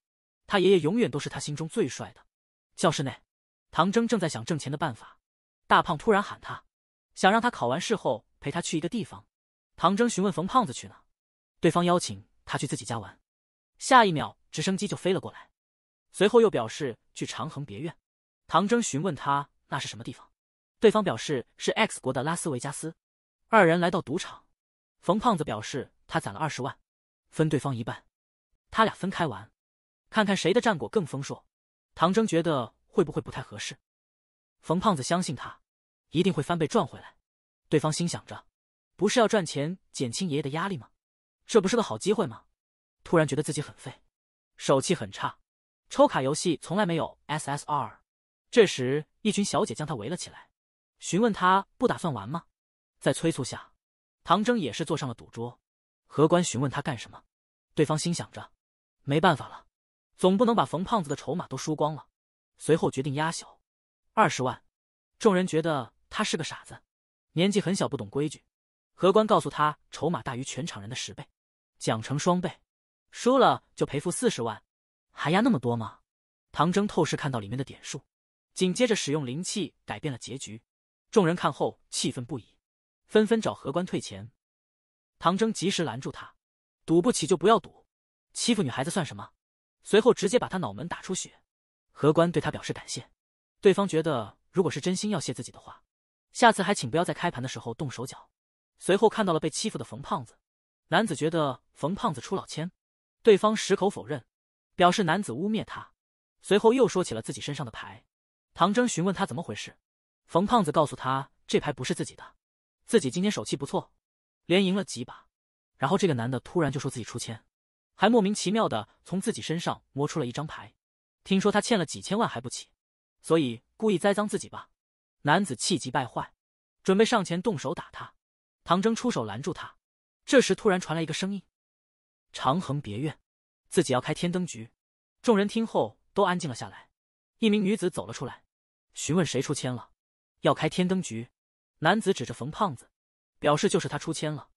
他爷爷永远都是他心中最帅的。教室内，唐征正在想挣钱的办法，大胖突然喊他，想让他考完试后陪他去一个地方。唐征询问冯胖子去哪，对方邀请他去自己家玩，下一秒直升机就飞了过来，随后又表示去长恒别院。唐征询问他那是什么地方，对方表示是 X 国的拉斯维加斯。二人来到赌场，冯胖子表示他攒了二十万，分对方一半，他俩分开玩，看看谁的战果更丰硕。唐征觉得会不会不太合适，冯胖子相信他一定会翻倍赚回来。对方心想着，不是要赚钱减轻爷爷的压力吗？这不是个好机会吗？突然觉得自己很废，手气很差，抽卡游戏从来没有 SSR。这时，一群小姐将他围了起来，询问他不打算玩吗？在催促下，唐征也是坐上了赌桌。荷官询问他干什么，对方心想着没办法了，总不能把冯胖子的筹码都输光了。随后决定压小，二十万。众人觉得他是个傻子，年纪很小，不懂规矩。荷官告诉他，筹码大于全场人的十倍。奖成双倍，输了就赔付四十万，还压那么多吗？唐征透视看到里面的点数，紧接着使用灵气改变了结局，众人看后气愤不已，纷纷找荷官退钱。唐征及时拦住他，赌不起就不要赌，欺负女孩子算什么？随后直接把他脑门打出血。荷官对他表示感谢，对方觉得如果是真心要谢自己的话，下次还请不要在开盘的时候动手脚。随后看到了被欺负的冯胖子。男子觉得冯胖子出老千，对方矢口否认，表示男子污蔑他。随后又说起了自己身上的牌。唐征询问他怎么回事，冯胖子告诉他这牌不是自己的，自己今天手气不错，连赢了几把。然后这个男的突然就说自己出千，还莫名其妙的从自己身上摸出了一张牌。听说他欠了几千万还不起，所以故意栽赃自己吧。男子气急败坏，准备上前动手打他，唐征出手拦住他。这时突然传来一个声音：“长恒别院，自己要开天灯局。”众人听后都安静了下来。一名女子走了出来，询问谁出千了，要开天灯局。男子指着冯胖子，表示就是他出千了，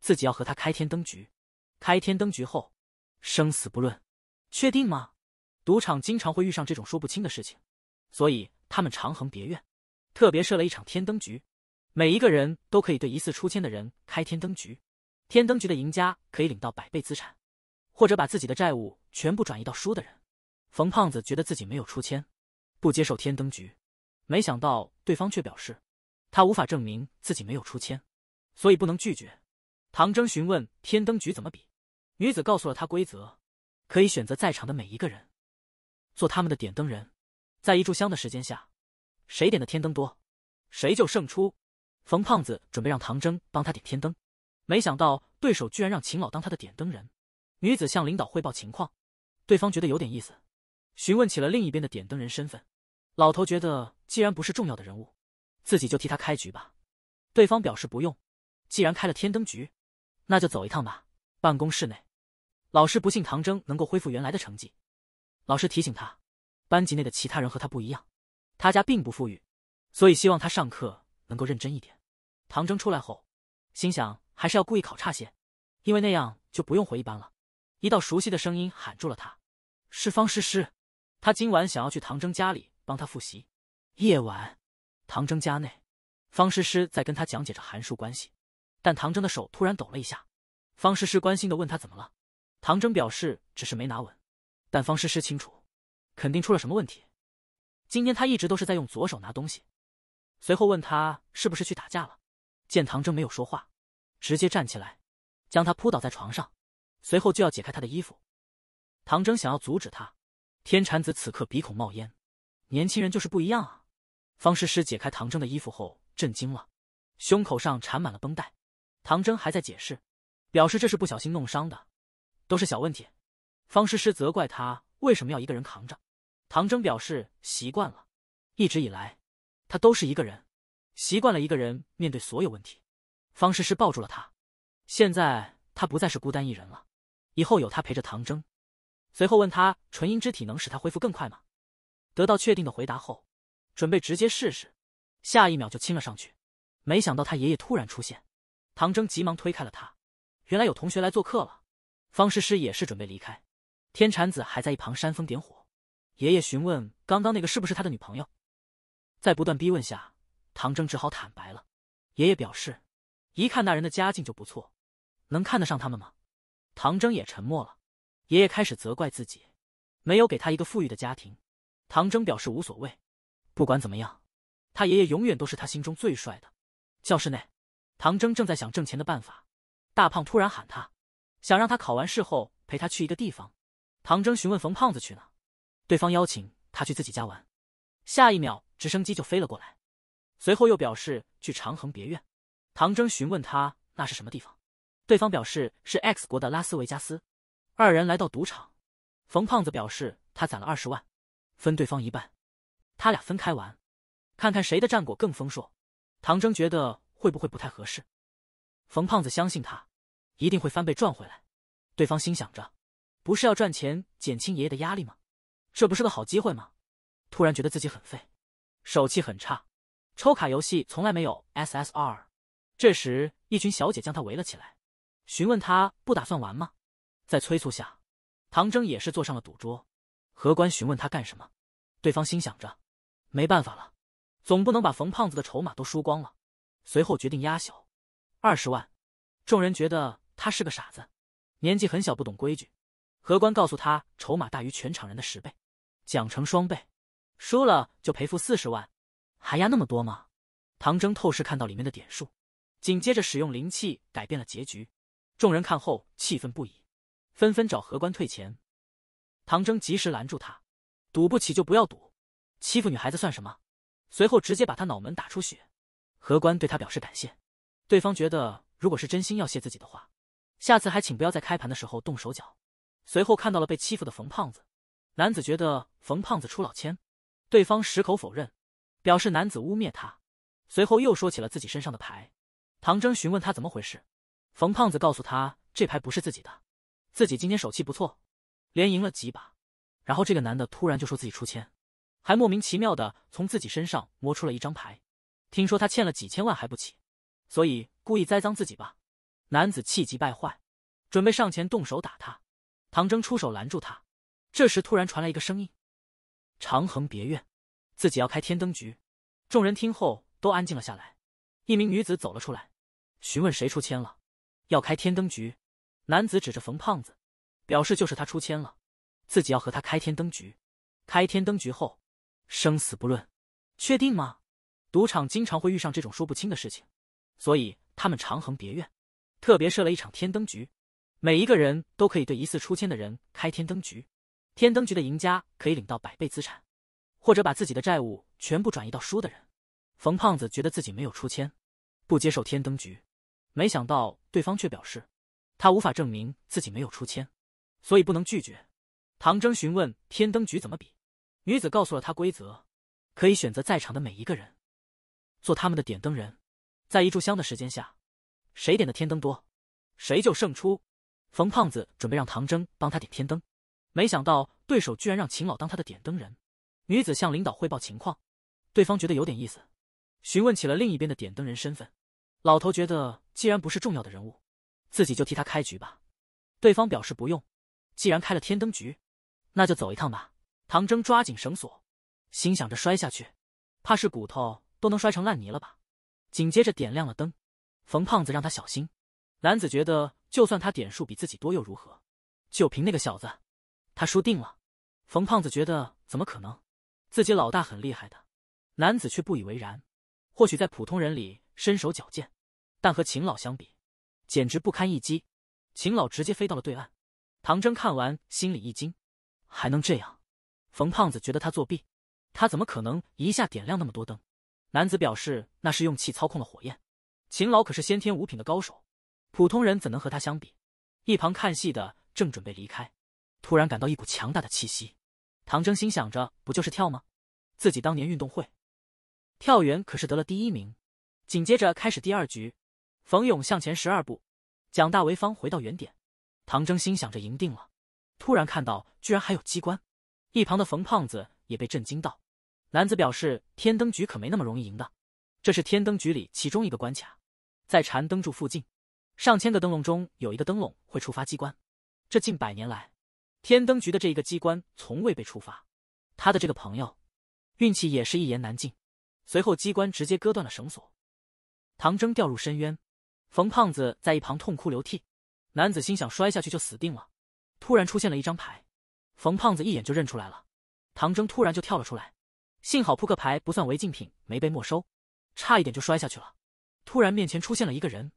自己要和他开天灯局。开天灯局后，生死不论。确定吗？赌场经常会遇上这种说不清的事情，所以他们长恒别院特别设了一场天灯局，每一个人都可以对疑似出千的人开天灯局。天灯局的赢家可以领到百倍资产，或者把自己的债务全部转移到输的人。冯胖子觉得自己没有出千，不接受天灯局。没想到对方却表示，他无法证明自己没有出千，所以不能拒绝。唐征询问天灯局怎么比，女子告诉了他规则：可以选择在场的每一个人做他们的点灯人，在一炷香的时间下，谁点的天灯多，谁就胜出。冯胖子准备让唐征帮他点天灯。没想到对手居然让秦老当他的点灯人。女子向领导汇报情况，对方觉得有点意思，询问起了另一边的点灯人身份。老头觉得既然不是重要的人物，自己就替他开局吧。对方表示不用，既然开了天灯局，那就走一趟吧。办公室内，老师不信唐征能够恢复原来的成绩。老师提醒他，班级内的其他人和他不一样，他家并不富裕，所以希望他上课能够认真一点。唐征出来后，心想。还是要故意考差些，因为那样就不用回一班了。一道熟悉的声音喊住了他，是方诗诗。他今晚想要去唐征家里帮他复习。夜晚，唐征家内，方诗诗在跟他讲解着函数关系，但唐征的手突然抖了一下。方诗诗关心的问他怎么了，唐征表示只是没拿稳，但方诗诗清楚，肯定出了什么问题。今天他一直都是在用左手拿东西，随后问他是不是去打架了，见唐征没有说话。直接站起来，将他扑倒在床上，随后就要解开他的衣服。唐征想要阻止他，天禅子此刻鼻孔冒烟，年轻人就是不一样啊！方诗诗解开唐征的衣服后，震惊了，胸口上缠满了绷带。唐征还在解释，表示这是不小心弄伤的，都是小问题。方诗诗责怪他为什么要一个人扛着，唐征表示习惯了，一直以来他都是一个人，习惯了一个人面对所有问题。方诗诗抱住了他，现在他不再是孤单一人了，以后有他陪着唐征。随后问他，纯阴之体能使他恢复更快吗？得到确定的回答后，准备直接试试，下一秒就亲了上去。没想到他爷爷突然出现，唐征急忙推开了他。原来有同学来做客了。方诗诗也是准备离开，天蝉子还在一旁煽风点火。爷爷询问刚刚那个是不是他的女朋友，在不断逼问下，唐征只好坦白了。爷爷表示。一看那人的家境就不错，能看得上他们吗？唐征也沉默了。爷爷开始责怪自己，没有给他一个富裕的家庭。唐征表示无所谓，不管怎么样，他爷爷永远都是他心中最帅的。教室内，唐征正在想挣钱的办法。大胖突然喊他，想让他考完试后陪他去一个地方。唐征询问冯胖子去哪，对方邀请他去自己家玩。下一秒，直升机就飞了过来，随后又表示去长恒别院。唐征询问他那是什么地方，对方表示是 X 国的拉斯维加斯。二人来到赌场，冯胖子表示他攒了二十万，分对方一半，他俩分开玩，看看谁的战果更丰硕。唐征觉得会不会不太合适，冯胖子相信他一定会翻倍赚回来。对方心想着，不是要赚钱减轻爷爷的压力吗？这不是个好机会吗？突然觉得自己很废，手气很差，抽卡游戏从来没有 SSR。这时，一群小姐将他围了起来，询问他不打算玩吗？在催促下，唐征也是坐上了赌桌。荷官询问他干什么，对方心想着，没办法了，总不能把冯胖子的筹码都输光了。随后决定压小，二十万。众人觉得他是个傻子，年纪很小，不懂规矩。荷官告诉他，筹码大于全场人的十倍，奖成双倍，输了就赔付四十万。还压那么多吗？唐征透视看到里面的点数。紧接着使用灵气改变了结局，众人看后气愤不已，纷纷找荷官退钱。唐征及时拦住他，赌不起就不要赌，欺负女孩子算什么？随后直接把他脑门打出血。荷官对他表示感谢，对方觉得如果是真心要谢自己的话，下次还请不要在开盘的时候动手脚。随后看到了被欺负的冯胖子，男子觉得冯胖子出老千，对方矢口否认，表示男子污蔑他。随后又说起了自己身上的牌。唐征询问他怎么回事，冯胖子告诉他这牌不是自己的，自己今天手气不错，连赢了几把。然后这个男的突然就说自己出千，还莫名其妙的从自己身上摸出了一张牌。听说他欠了几千万还不起，所以故意栽赃自己吧。男子气急败坏，准备上前动手打他，唐征出手拦住他。这时突然传来一个声音：长恒别院，自己要开天灯局。众人听后都安静了下来。一名女子走了出来，询问谁出签了，要开天灯局。男子指着冯胖子，表示就是他出签了，自己要和他开天灯局。开天灯局后，生死不论。确定吗？赌场经常会遇上这种说不清的事情，所以他们长恒别院特别设了一场天灯局，每一个人都可以对疑似出签的人开天灯局。天灯局的赢家可以领到百倍资产，或者把自己的债务全部转移到输的人。冯胖子觉得自己没有出签。不接受天灯局，没想到对方却表示，他无法证明自己没有出签，所以不能拒绝。唐征询问天灯局怎么比，女子告诉了他规则，可以选择在场的每一个人做他们的点灯人，在一炷香的时间下，谁点的天灯多，谁就胜出。冯胖子准备让唐征帮他点天灯，没想到对手居然让秦老当他的点灯人。女子向领导汇报情况，对方觉得有点意思，询问起了另一边的点灯人身份。老头觉得，既然不是重要的人物，自己就替他开局吧。对方表示不用，既然开了天灯局，那就走一趟吧。唐征抓紧绳索，心想着摔下去，怕是骨头都能摔成烂泥了吧。紧接着点亮了灯，冯胖子让他小心。男子觉得，就算他点数比自己多又如何？就凭那个小子，他输定了。冯胖子觉得怎么可能？自己老大很厉害的。男子却不以为然，或许在普通人里身手矫健。但和秦老相比，简直不堪一击。秦老直接飞到了对岸。唐征看完，心里一惊，还能这样？冯胖子觉得他作弊，他怎么可能一下点亮那么多灯？男子表示那是用气操控了火焰。秦老可是先天五品的高手，普通人怎能和他相比？一旁看戏的正准备离开，突然感到一股强大的气息。唐征心想着，不就是跳吗？自己当年运动会跳远可是得了第一名。紧接着开始第二局。冯勇向前十二步，蒋大为方回到原点。唐征心想着赢定了，突然看到居然还有机关。一旁的冯胖子也被震惊到。男子表示：“天灯局可没那么容易赢的，这是天灯局里其中一个关卡，在禅灯柱附近，上千个灯笼中有一个灯笼会触发机关。这近百年来，天灯局的这一个机关从未被触发。他的这个朋友，运气也是一言难尽。”随后机关直接割断了绳索，唐征掉入深渊。冯胖子在一旁痛哭流涕，男子心想摔下去就死定了。突然出现了一张牌，冯胖子一眼就认出来了。唐征突然就跳了出来，幸好扑克牌不算违禁品，没被没收，差一点就摔下去了。突然面前出现了一个人，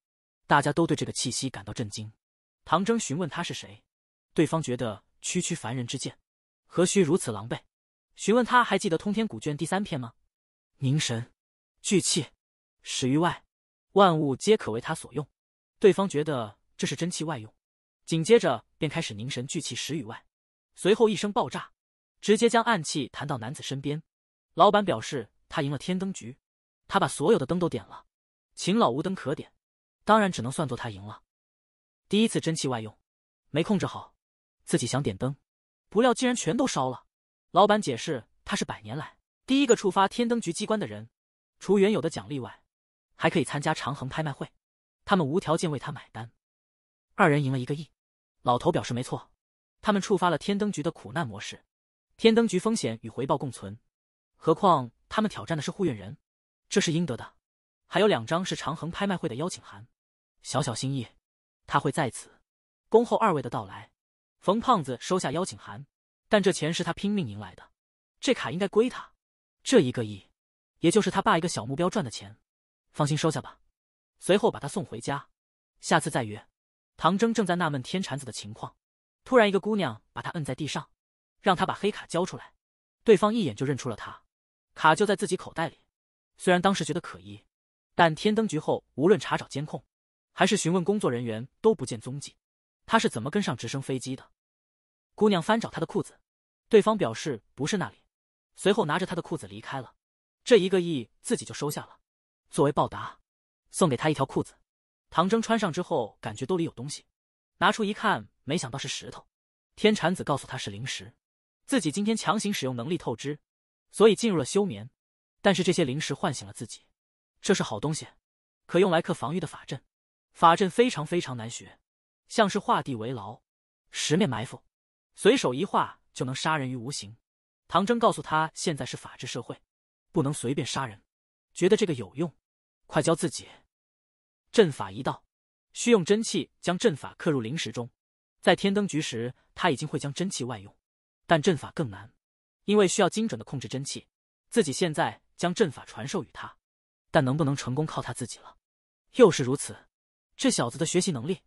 大家都对这个气息感到震惊。唐征询问他是谁，对方觉得区区凡人之见，何须如此狼狈？询问他还记得《通天古卷》第三篇吗？凝神，聚气，始于外。万物皆可为他所用，对方觉得这是真气外用，紧接着便开始凝神聚气十余万，随后一声爆炸，直接将暗器弹到男子身边。老板表示他赢了天灯局，他把所有的灯都点了，秦老无灯可点，当然只能算作他赢了。第一次真气外用，没控制好，自己想点灯，不料竟然全都烧了。老板解释他是百年来第一个触发天灯局机关的人，除原有的奖励外。还可以参加长恒拍卖会，他们无条件为他买单。二人赢了一个亿，老头表示没错，他们触发了天灯局的苦难模式。天灯局风险与回报共存，何况他们挑战的是护院人，这是应得的。还有两张是长恒拍卖会的邀请函，小小心意，他会在此恭候二位的到来。冯胖子收下邀请函，但这钱是他拼命赢来的，这卡应该归他。这一个亿，也就是他爸一个小目标赚的钱。放心，收下吧。随后把他送回家，下次再约。唐征正在纳闷天蝉子的情况，突然一个姑娘把他摁在地上，让他把黑卡交出来。对方一眼就认出了他，卡就在自己口袋里。虽然当时觉得可疑，但天灯局后无论查找监控还是询问工作人员都不见踪迹。他是怎么跟上直升飞机的？姑娘翻找他的裤子，对方表示不是那里，随后拿着他的裤子离开了。这一个亿自己就收下了。作为报答，送给他一条裤子。唐征穿上之后，感觉兜里有东西，拿出一看，没想到是石头。天蝉子告诉他是灵石，自己今天强行使用能力透支，所以进入了休眠。但是这些灵石唤醒了自己，这是好东西，可用来克防御的法阵。法阵非常非常难学，像是画地为牢、十面埋伏，随手一画就能杀人于无形。唐征告诉他，现在是法治社会，不能随便杀人。觉得这个有用。快教自己，阵法一道，需用真气将阵法刻入灵石中。在天灯局时，他已经会将真气外用，但阵法更难，因为需要精准的控制真气。自己现在将阵法传授于他，但能不能成功靠他自己了。又是如此，这小子的学习能力，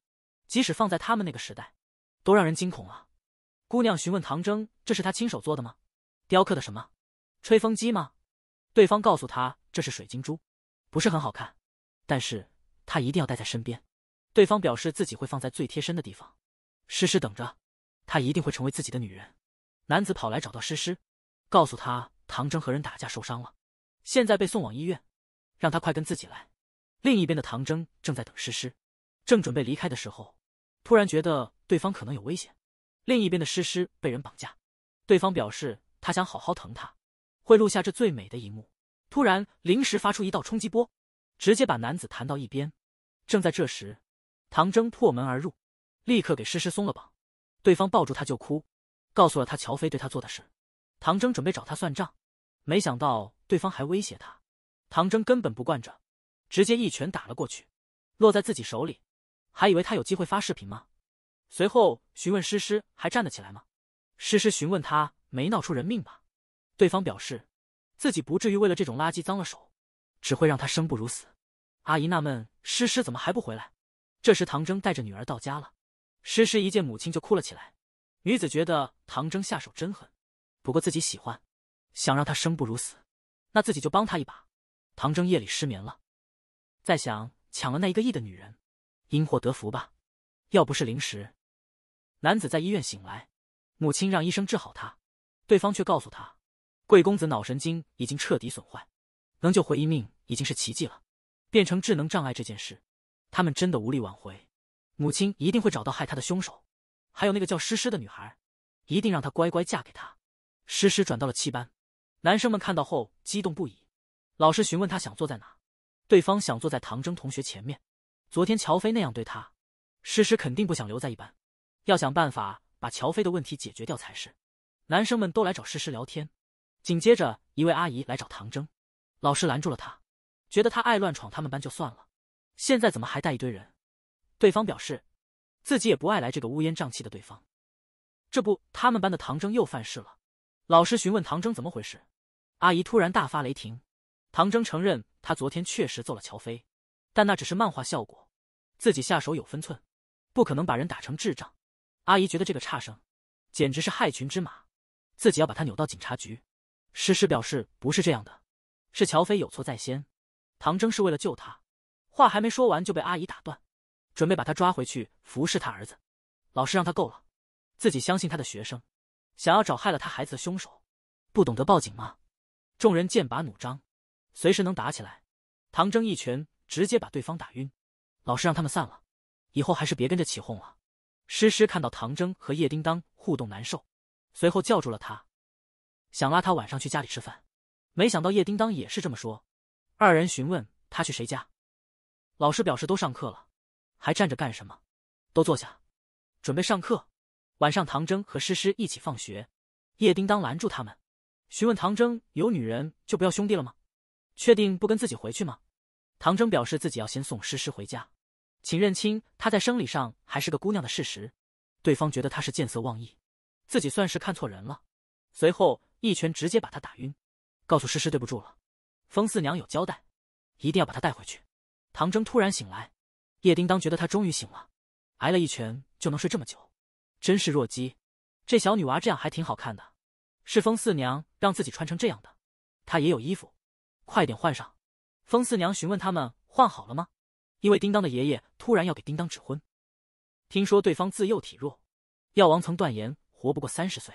即使放在他们那个时代，都让人惊恐啊！姑娘询问唐征：“这是他亲手做的吗？雕刻的什么？吹风机吗？”对方告诉他：“这是水晶珠。”不是很好看，但是他一定要带在身边。对方表示自己会放在最贴身的地方。诗诗等着，她一定会成为自己的女人。男子跑来找到诗诗，告诉他唐征和人打架受伤了，现在被送往医院，让他快跟自己来。另一边的唐征正在等诗诗，正准备离开的时候，突然觉得对方可能有危险。另一边的诗诗被人绑架，对方表示他想好好疼她，会录下这最美的一幕。突然临时发出一道冲击波，直接把男子弹到一边。正在这时，唐征破门而入，立刻给诗诗松了绑。对方抱住他就哭，告诉了他乔飞对他做的事。唐征准备找他算账，没想到对方还威胁他。唐征根本不惯着，直接一拳打了过去，落在自己手里，还以为他有机会发视频吗？随后询问诗诗还站得起来吗？诗诗询问他没闹出人命吧？对方表示。自己不至于为了这种垃圾脏了手，只会让他生不如死。阿姨纳闷，诗诗怎么还不回来？这时，唐征带着女儿到家了。诗诗一见母亲就哭了起来。女子觉得唐征下手真狠，不过自己喜欢，想让他生不如死，那自己就帮他一把。唐征夜里失眠了，在想抢了那一个亿的女人，因祸得福吧。要不是零食，男子在医院醒来，母亲让医生治好他，对方却告诉他。贵公子脑神经已经彻底损坏，能救回一命已经是奇迹了。变成智能障碍这件事，他们真的无力挽回。母亲一定会找到害他的凶手，还有那个叫诗诗的女孩，一定让她乖乖嫁给他。诗诗转到了七班，男生们看到后激动不已。老师询问她想坐在哪，对方想坐在唐征同学前面。昨天乔飞那样对她，诗诗肯定不想留在一班。要想办法把乔飞的问题解决掉才是。男生们都来找诗诗聊天。紧接着，一位阿姨来找唐征，老师拦住了他，觉得他爱乱闯他们班就算了，现在怎么还带一堆人？对方表示，自己也不爱来这个乌烟瘴气的。对方，这不，他们班的唐征又犯事了。老师询问唐征怎么回事，阿姨突然大发雷霆。唐征承认他昨天确实揍了乔飞，但那只是漫画效果，自己下手有分寸，不可能把人打成智障。阿姨觉得这个差生，简直是害群之马，自己要把他扭到警察局。诗诗表示不是这样的，是乔飞有错在先，唐征是为了救他。话还没说完就被阿姨打断，准备把他抓回去服侍他儿子。老师让他够了，自己相信他的学生，想要找害了他孩子的凶手，不懂得报警吗？众人剑拔弩张，随时能打起来。唐征一拳直接把对方打晕。老师让他们散了，以后还是别跟着起哄了。诗诗看到唐征和叶叮当互动难受，随后叫住了他。想拉他晚上去家里吃饭，没想到叶叮当也是这么说。二人询问他去谁家，老师表示都上课了，还站着干什么？都坐下，准备上课。晚上，唐征和诗诗一起放学，叶叮当拦住他们，询问唐征有女人就不要兄弟了吗？确定不跟自己回去吗？唐征表示自己要先送诗诗回家，请认清她在生理上还是个姑娘的事实。对方觉得他是见色忘义，自己算是看错人了。随后。一拳直接把他打晕，告诉诗诗对不住了。风四娘有交代，一定要把他带回去。唐征突然醒来，叶叮当觉得他终于醒了，挨了一拳就能睡这么久，真是弱鸡。这小女娃这样还挺好看的，是风四娘让自己穿成这样的。她也有衣服，快点换上。风四娘询问他们换好了吗？因为叮当的爷爷突然要给叮当指婚，听说对方自幼体弱，药王曾断言活不过三十岁。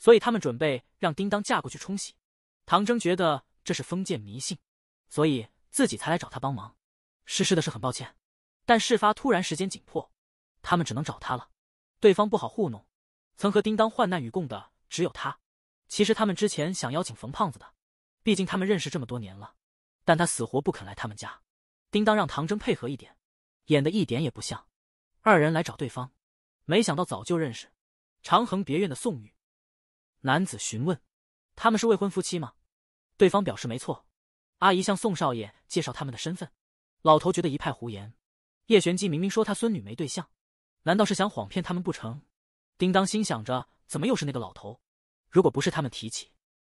所以他们准备让叮当嫁过去冲喜，唐征觉得这是封建迷信，所以自己才来找他帮忙。失事的事很抱歉，但事发突然，时间紧迫，他们只能找他了。对方不好糊弄，曾和叮当患难与共的只有他。其实他们之前想邀请冯胖子的，毕竟他们认识这么多年了，但他死活不肯来他们家。叮当让唐征配合一点，演的一点也不像。二人来找对方，没想到早就认识，长恒别院的宋玉。男子询问：“他们是未婚夫妻吗？”对方表示没错。阿姨向宋少爷介绍他们的身份。老头觉得一派胡言。叶玄机明明说他孙女没对象，难道是想谎骗他们不成？叮当心想着，怎么又是那个老头？如果不是他们提起，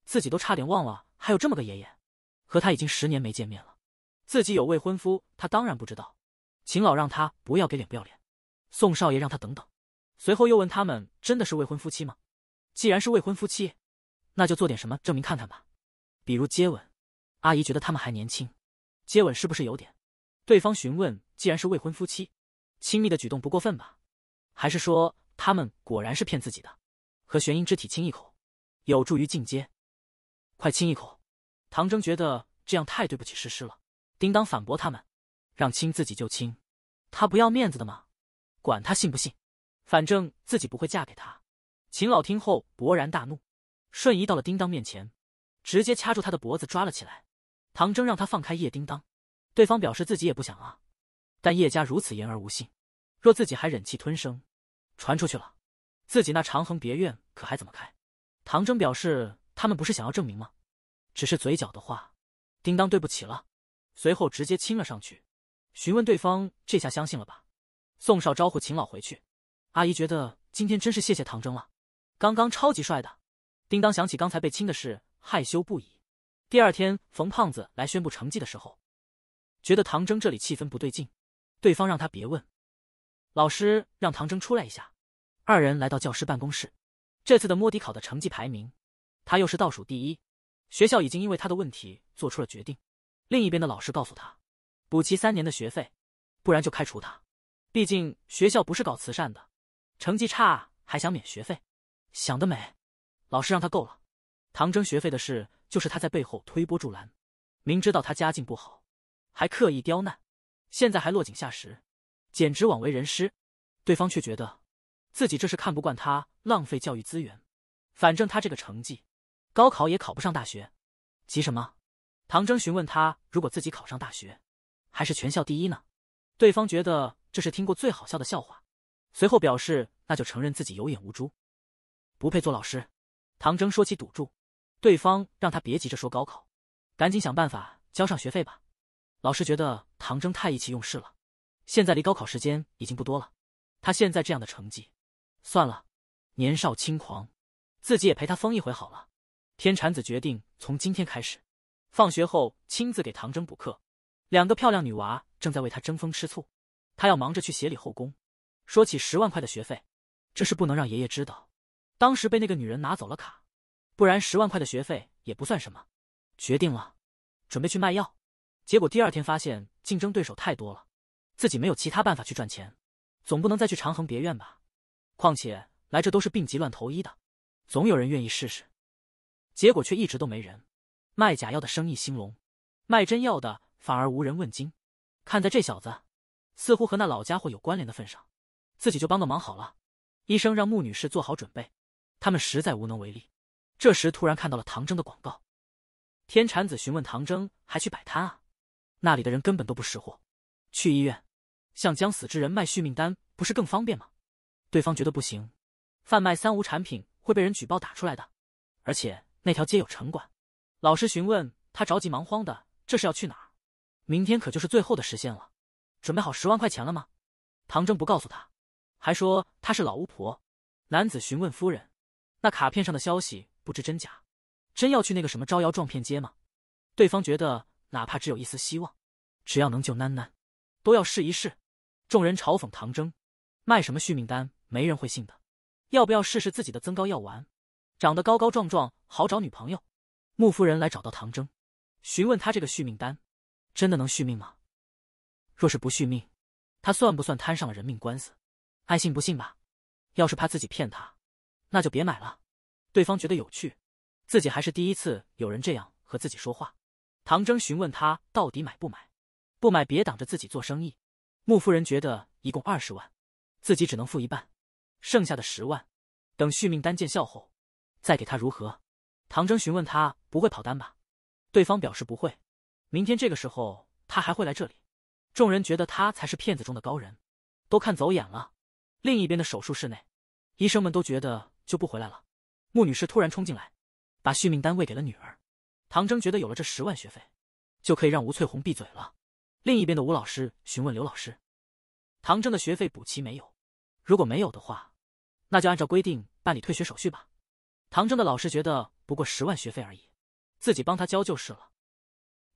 自己都差点忘了还有这么个爷爷。和他已经十年没见面了，自己有未婚夫，他当然不知道。秦老让他不要给脸不要脸。宋少爷让他等等，随后又问他们真的是未婚夫妻吗？既然是未婚夫妻，那就做点什么证明看看吧，比如接吻。阿姨觉得他们还年轻，接吻是不是有点？对方询问，既然是未婚夫妻，亲密的举动不过分吧？还是说他们果然是骗自己的？和玄音之体亲一口，有助于进阶。快亲一口！唐征觉得这样太对不起诗诗了。叮当反驳他们，让亲自己就亲，他不要面子的吗？管他信不信，反正自己不会嫁给他。秦老听后勃然大怒，瞬移到了叮当面前，直接掐住他的脖子抓了起来。唐征让他放开叶叮当，对方表示自己也不想啊，但叶家如此言而无信，若自己还忍气吞声，传出去了，自己那长恒别院可还怎么开？唐征表示他们不是想要证明吗？只是嘴角的话，叮当对不起了。随后直接亲了上去，询问对方这下相信了吧？宋少招呼秦老回去。阿姨觉得今天真是谢谢唐征了。刚刚超级帅的，叮当想起刚才被亲的事，害羞不已。第二天，冯胖子来宣布成绩的时候，觉得唐征这里气氛不对劲，对方让他别问。老师让唐征出来一下，二人来到教师办公室。这次的摸底考的成绩排名，他又是倒数第一，学校已经因为他的问题做出了决定。另一边的老师告诉他，补齐三年的学费，不然就开除他。毕竟学校不是搞慈善的，成绩差还想免学费？想得美，老师让他够了。唐征学费的事就是他在背后推波助澜，明知道他家境不好，还刻意刁难，现在还落井下石，简直枉为人师。对方却觉得自己这是看不惯他浪费教育资源，反正他这个成绩，高考也考不上大学，急什么？唐征询问他，如果自己考上大学，还是全校第一呢？对方觉得这是听过最好笑的笑话，随后表示那就承认自己有眼无珠。不配做老师，唐征说起赌注，对方让他别急着说高考，赶紧想办法交上学费吧。老师觉得唐征太意气用事了，现在离高考时间已经不多了，他现在这样的成绩，算了，年少轻狂，自己也陪他疯一回好了。天蝉子决定从今天开始，放学后亲自给唐征补课。两个漂亮女娃正在为他争风吃醋，他要忙着去协理后宫。说起十万块的学费，这是不能让爷爷知道。当时被那个女人拿走了卡，不然十万块的学费也不算什么。决定了，准备去卖药。结果第二天发现竞争对手太多了，自己没有其他办法去赚钱，总不能再去长恒别院吧？况且来这都是病急乱投医的，总有人愿意试试。结果却一直都没人，卖假药的生意兴隆，卖真药的反而无人问津。看在这小子似乎和那老家伙有关联的份上，自己就帮个忙好了。医生让穆女士做好准备。他们实在无能为力，这时突然看到了唐征的广告。天产子询问唐征还去摆摊啊？那里的人根本都不识货。去医院，向将死之人卖续命丹不是更方便吗？对方觉得不行，贩卖三无产品会被人举报打出来的，而且那条街有城管。老师询问他着急忙慌的这是要去哪？明天可就是最后的时限了，准备好十万块钱了吗？唐征不告诉他，还说他是老巫婆。男子询问夫人。那卡片上的消息不知真假，真要去那个什么招摇撞骗街吗？对方觉得哪怕只有一丝希望，只要能救囡囡，都要试一试。众人嘲讽唐征卖什么续命丹，没人会信的。要不要试试自己的增高药丸？长得高高壮壮，好找女朋友。穆夫人来找到唐征，询问他这个续命丹真的能续命吗？若是不续命，他算不算摊上了人命官司？爱信不信吧。要是怕自己骗他。那就别买了。对方觉得有趣，自己还是第一次有人这样和自己说话。唐征询问他到底买不买，不买别挡着自己做生意。穆夫人觉得一共二十万，自己只能付一半，剩下的十万等续命丹见效后再给他如何？唐征询问他不会跑单吧？对方表示不会，明天这个时候他还会来这里。众人觉得他才是骗子中的高人，都看走眼了。另一边的手术室内，医生们都觉得。就不回来了。穆女士突然冲进来，把续命单喂给了女儿。唐征觉得有了这十万学费，就可以让吴翠红闭嘴了。另一边的吴老师询问刘老师，唐征的学费补齐没有？如果没有的话，那就按照规定办理退学手续吧。唐征的老师觉得不过十万学费而已，自己帮他交就是了。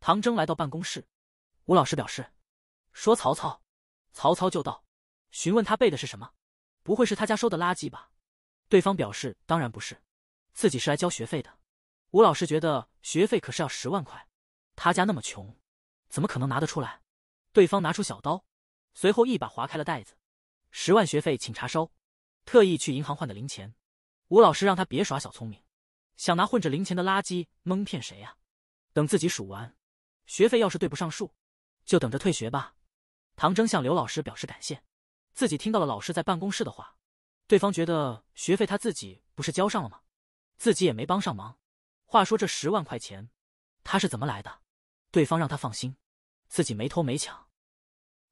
唐征来到办公室，吴老师表示说：“曹操。”曹操就到。”询问他背的是什么？不会是他家收的垃圾吧？对方表示：“当然不是，自己是来交学费的。”吴老师觉得学费可是要十万块，他家那么穷，怎么可能拿得出来？对方拿出小刀，随后一把划开了袋子，十万学费请查收，特意去银行换的零钱。吴老师让他别耍小聪明，想拿混着零钱的垃圾蒙骗谁呀？等自己数完，学费要是对不上数，就等着退学吧。唐征向刘老师表示感谢，自己听到了老师在办公室的话。对方觉得学费他自己不是交上了吗？自己也没帮上忙。话说这十万块钱他是怎么来的？对方让他放心，自己没偷没抢。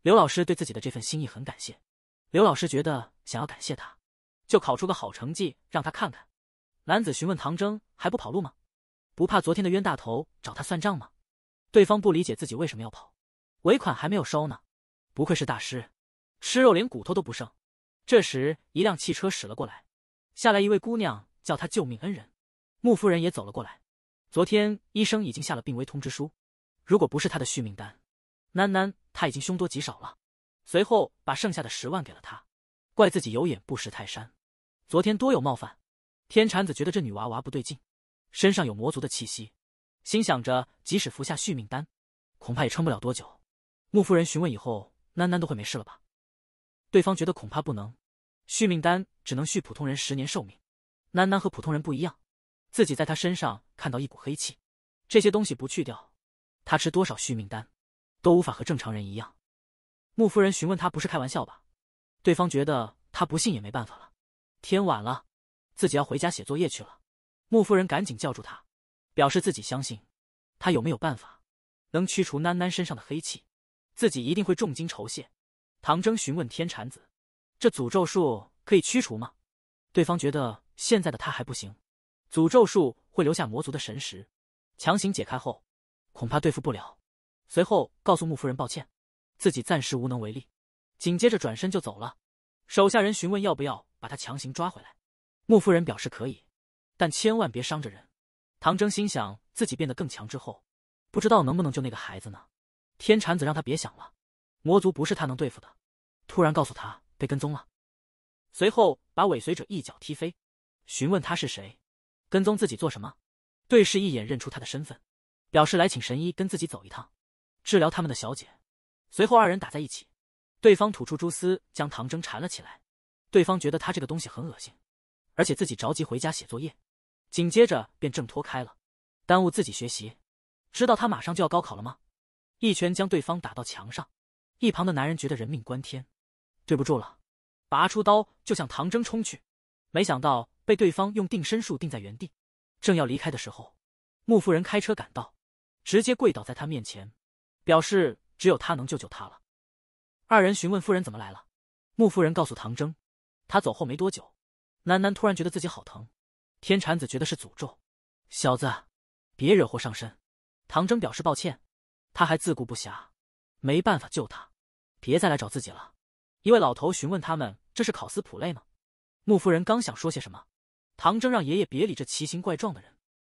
刘老师对自己的这份心意很感谢。刘老师觉得想要感谢他，就考出个好成绩让他看看。男子询问唐征：“还不跑路吗？不怕昨天的冤大头找他算账吗？”对方不理解自己为什么要跑，尾款还没有收呢。不愧是大师，吃肉连骨头都不剩。这时，一辆汽车驶了过来，下来一位姑娘，叫她救命恩人。穆夫人也走了过来。昨天医生已经下了病危通知书，如果不是他的续命丹，囡囡他已经凶多吉少了。随后把剩下的十万给了他，怪自己有眼不识泰山。昨天多有冒犯，天蝉子觉得这女娃娃不对劲，身上有魔族的气息，心想着即使服下续命丹，恐怕也撑不了多久。穆夫人询问以后，囡囡都会没事了吧？对方觉得恐怕不能，续命丹只能续普通人十年寿命。囡囡和普通人不一样，自己在她身上看到一股黑气，这些东西不去掉，她吃多少续命丹，都无法和正常人一样。穆夫人询问他不是开玩笑吧？对方觉得他不信也没办法了。天晚了，自己要回家写作业去了。穆夫人赶紧叫住他，表示自己相信他有没有办法能驱除囡囡身上的黑气，自己一定会重金酬谢。唐征询问天禅子：“这诅咒术可以驱除吗？”对方觉得现在的他还不行，诅咒术会留下魔族的神识，强行解开后，恐怕对付不了。随后告诉穆夫人抱歉，自己暂时无能为力。紧接着转身就走了。手下人询问要不要把他强行抓回来，穆夫人表示可以，但千万别伤着人。唐征心想自己变得更强之后，不知道能不能救那个孩子呢？天禅子让他别想了。魔族不是他能对付的，突然告诉他被跟踪了，随后把尾随者一脚踢飞，询问他是谁，跟踪自己做什么？对视一眼，认出他的身份，表示来请神医跟自己走一趟，治疗他们的小姐。随后二人打在一起，对方吐出蛛丝将唐征缠了起来，对方觉得他这个东西很恶心，而且自己着急回家写作业，紧接着便挣脱开了，耽误自己学习，知道他马上就要高考了吗？一拳将对方打到墙上。一旁的男人觉得人命关天，对不住了，拔出刀就向唐征冲去，没想到被对方用定身术定在原地。正要离开的时候，穆夫人开车赶到，直接跪倒在他面前，表示只有他能救救他了。二人询问夫人怎么来了，穆夫人告诉唐征，他走后没多久，楠楠突然觉得自己好疼，天蝉子觉得是诅咒，小子，别惹祸上身。唐征表示抱歉，他还自顾不暇，没办法救他。别再来找自己了！一位老头询问他们：“这是考斯普类吗？”穆夫人刚想说些什么，唐征让爷爷别理这奇形怪状的人。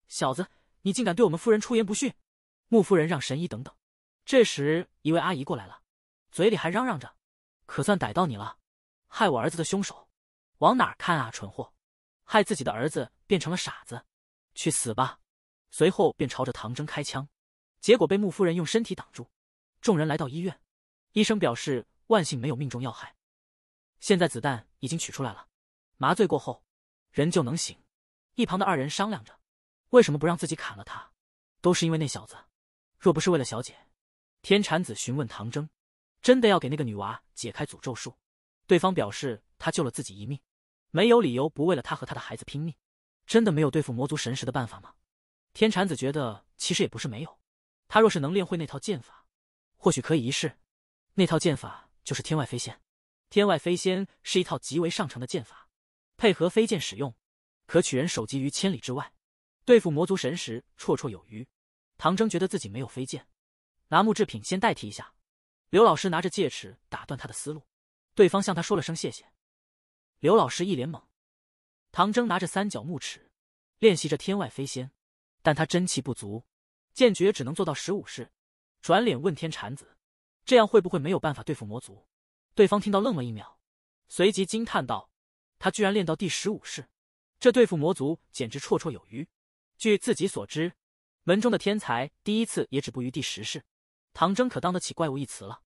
小子，你竟敢对我们夫人出言不逊！穆夫人让神医等等。这时，一位阿姨过来了，嘴里还嚷嚷着：“可算逮到你了，害我儿子的凶手！往哪看啊，蠢货！害自己的儿子变成了傻子，去死吧！”随后便朝着唐征开枪，结果被穆夫人用身体挡住。众人来到医院。医生表示，万幸没有命中要害，现在子弹已经取出来了，麻醉过后，人就能醒。一旁的二人商量着，为什么不让自己砍了他？都是因为那小子。若不是为了小姐，天禅子询问唐征，真的要给那个女娃解开诅咒术？对方表示他救了自己一命，没有理由不为了他和他的孩子拼命。真的没有对付魔族神石的办法吗？天禅子觉得其实也不是没有，他若是能练会那套剑法，或许可以一试。那套剑法就是天外飞仙。天外飞仙是一套极为上乘的剑法，配合飞剑使用，可取人首级于千里之外，对付魔族神石绰绰有余。唐征觉得自己没有飞剑，拿木制品先代替一下。刘老师拿着戒尺打断他的思路，对方向他说了声谢谢。刘老师一脸懵。唐征拿着三角木尺，练习着天外飞仙，但他真气不足，剑诀只能做到十五式。转脸问天禅子。这样会不会没有办法对付魔族？对方听到愣了一秒，随即惊叹道：“他居然练到第十五式，这对付魔族简直绰绰有余。”据自己所知，门中的天才第一次也止步于第十式。唐征可当得起“怪物”一词了。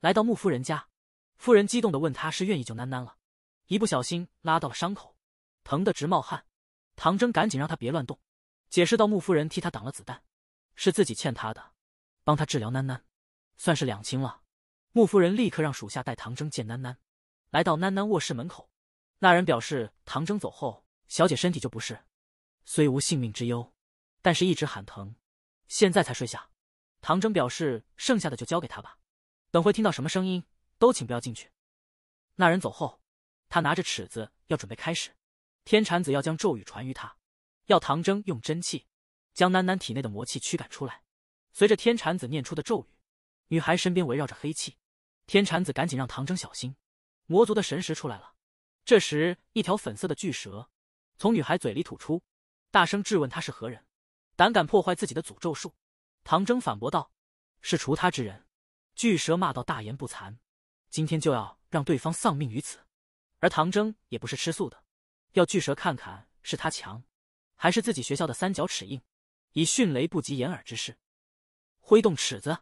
来到穆夫人家，夫人激动地问：“他是愿意救囡囡了？”一不小心拉到了伤口，疼得直冒汗。唐征赶紧让他别乱动，解释到：“穆夫人替他挡了子弹，是自己欠他的，帮他治疗囡囡。”算是两清了。穆夫人立刻让属下带唐征见囡囡。来到囡囡卧室门口，那人表示唐征走后，小姐身体就不适，虽无性命之忧，但是一直喊疼，现在才睡下。唐征表示剩下的就交给他吧，等会听到什么声音都请不要进去。那人走后，他拿着尺子要准备开始。天禅子要将咒语传于他，要唐征用真气将囡囡体内的魔气驱赶出来。随着天禅子念出的咒语。女孩身边围绕着黑气，天蝉子赶紧让唐征小心，魔族的神识出来了。这时，一条粉色的巨蛇从女孩嘴里吐出，大声质问他是何人，胆敢破坏自己的诅咒术？唐征反驳道：“是除他之人。”巨蛇骂道：“大言不惭，今天就要让对方丧命于此。”而唐征也不是吃素的，要巨蛇看看是他强，还是自己学校的三角尺硬。以迅雷不及掩耳之势，挥动尺子。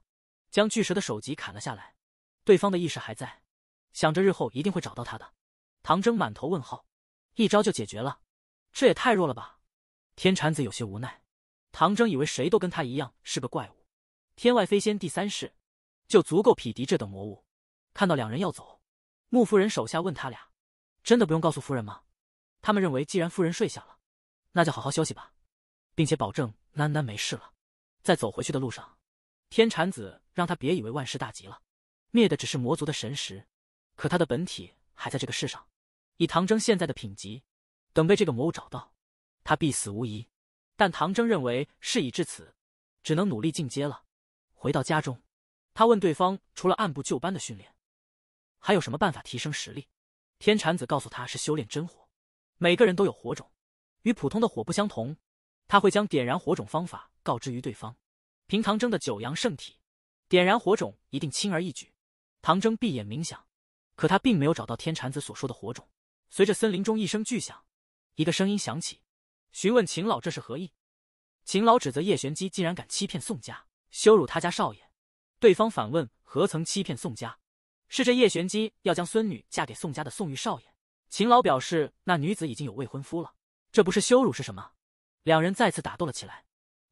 将巨蛇的首级砍了下来，对方的意识还在，想着日后一定会找到他的。唐征满头问号，一招就解决了，这也太弱了吧！天禅子有些无奈。唐征以为谁都跟他一样是个怪物，天外飞仙第三世就足够匹敌这等魔物。看到两人要走，穆夫人手下问他俩：“真的不用告诉夫人吗？”他们认为既然夫人睡下了，那就好好休息吧，并且保证囡囡没事了。在走回去的路上，天禅子。让他别以为万事大吉了，灭的只是魔族的神识，可他的本体还在这个世上。以唐征现在的品级，等被这个魔物找到，他必死无疑。但唐征认为事已至此，只能努力进阶了。回到家中，他问对方：除了按部就班的训练，还有什么办法提升实力？天蝉子告诉他是修炼真火，每个人都有火种，与普通的火不相同。他会将点燃火种方法告知于对方。凭唐征的九阳圣体。点燃火种一定轻而易举。唐铮闭眼冥想，可他并没有找到天禅子所说的火种。随着森林中一声巨响，一个声音响起，询问秦老这是何意？秦老指责叶玄机竟然敢欺骗宋家，羞辱他家少爷。对方反问何曾欺骗宋家？是这叶玄机要将孙女嫁给宋家的宋玉少爷。秦老表示那女子已经有未婚夫了，这不是羞辱是什么？两人再次打斗了起来。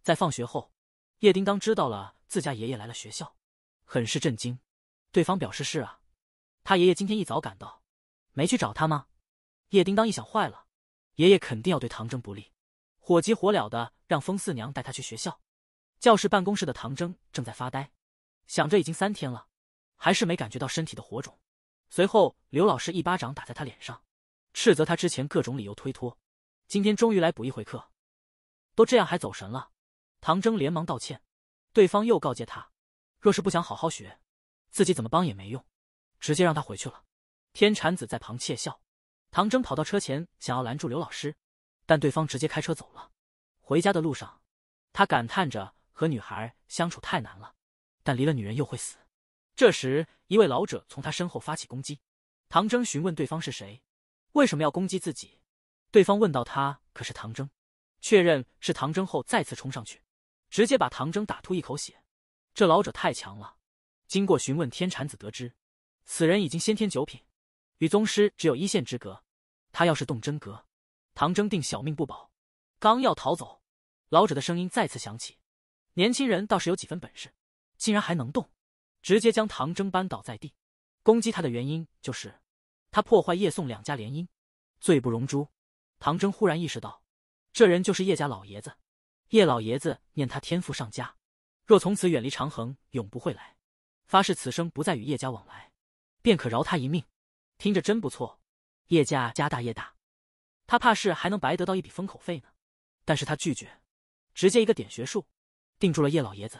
在放学后。叶叮当知道了自家爷爷来了学校，很是震惊。对方表示是啊，他爷爷今天一早赶到，没去找他吗？叶叮当一想坏了，爷爷肯定要对唐征不利，火急火燎的让风四娘带他去学校。教室办公室的唐征正在发呆，想着已经三天了，还是没感觉到身体的火种。随后刘老师一巴掌打在他脸上，斥责他之前各种理由推脱，今天终于来补一回课，都这样还走神了。唐征连忙道歉，对方又告诫他，若是不想好好学，自己怎么帮也没用，直接让他回去了。天禅子在旁窃笑。唐征跑到车前想要拦住刘老师，但对方直接开车走了。回家的路上，他感叹着和女孩相处太难了，但离了女人又会死。这时，一位老者从他身后发起攻击。唐征询问对方是谁，为什么要攻击自己？对方问到他，可是唐征确认是唐征后，再次冲上去。直接把唐征打吐一口血，这老者太强了。经过询问，天禅子得知，此人已经先天九品，与宗师只有一线之隔。他要是动真格，唐征定小命不保。刚要逃走，老者的声音再次响起：“年轻人倒是有几分本事，竟然还能动。”直接将唐征扳倒在地。攻击他的原因就是，他破坏叶宋两家联姻，罪不容诛。唐征忽然意识到，这人就是叶家老爷子。叶老爷子念他天赋上佳，若从此远离长恒，永不会来，发誓此生不再与叶家往来，便可饶他一命。听着真不错，叶家家大业大，他怕是还能白得到一笔封口费呢。但是他拒绝，直接一个点穴术，定住了叶老爷子。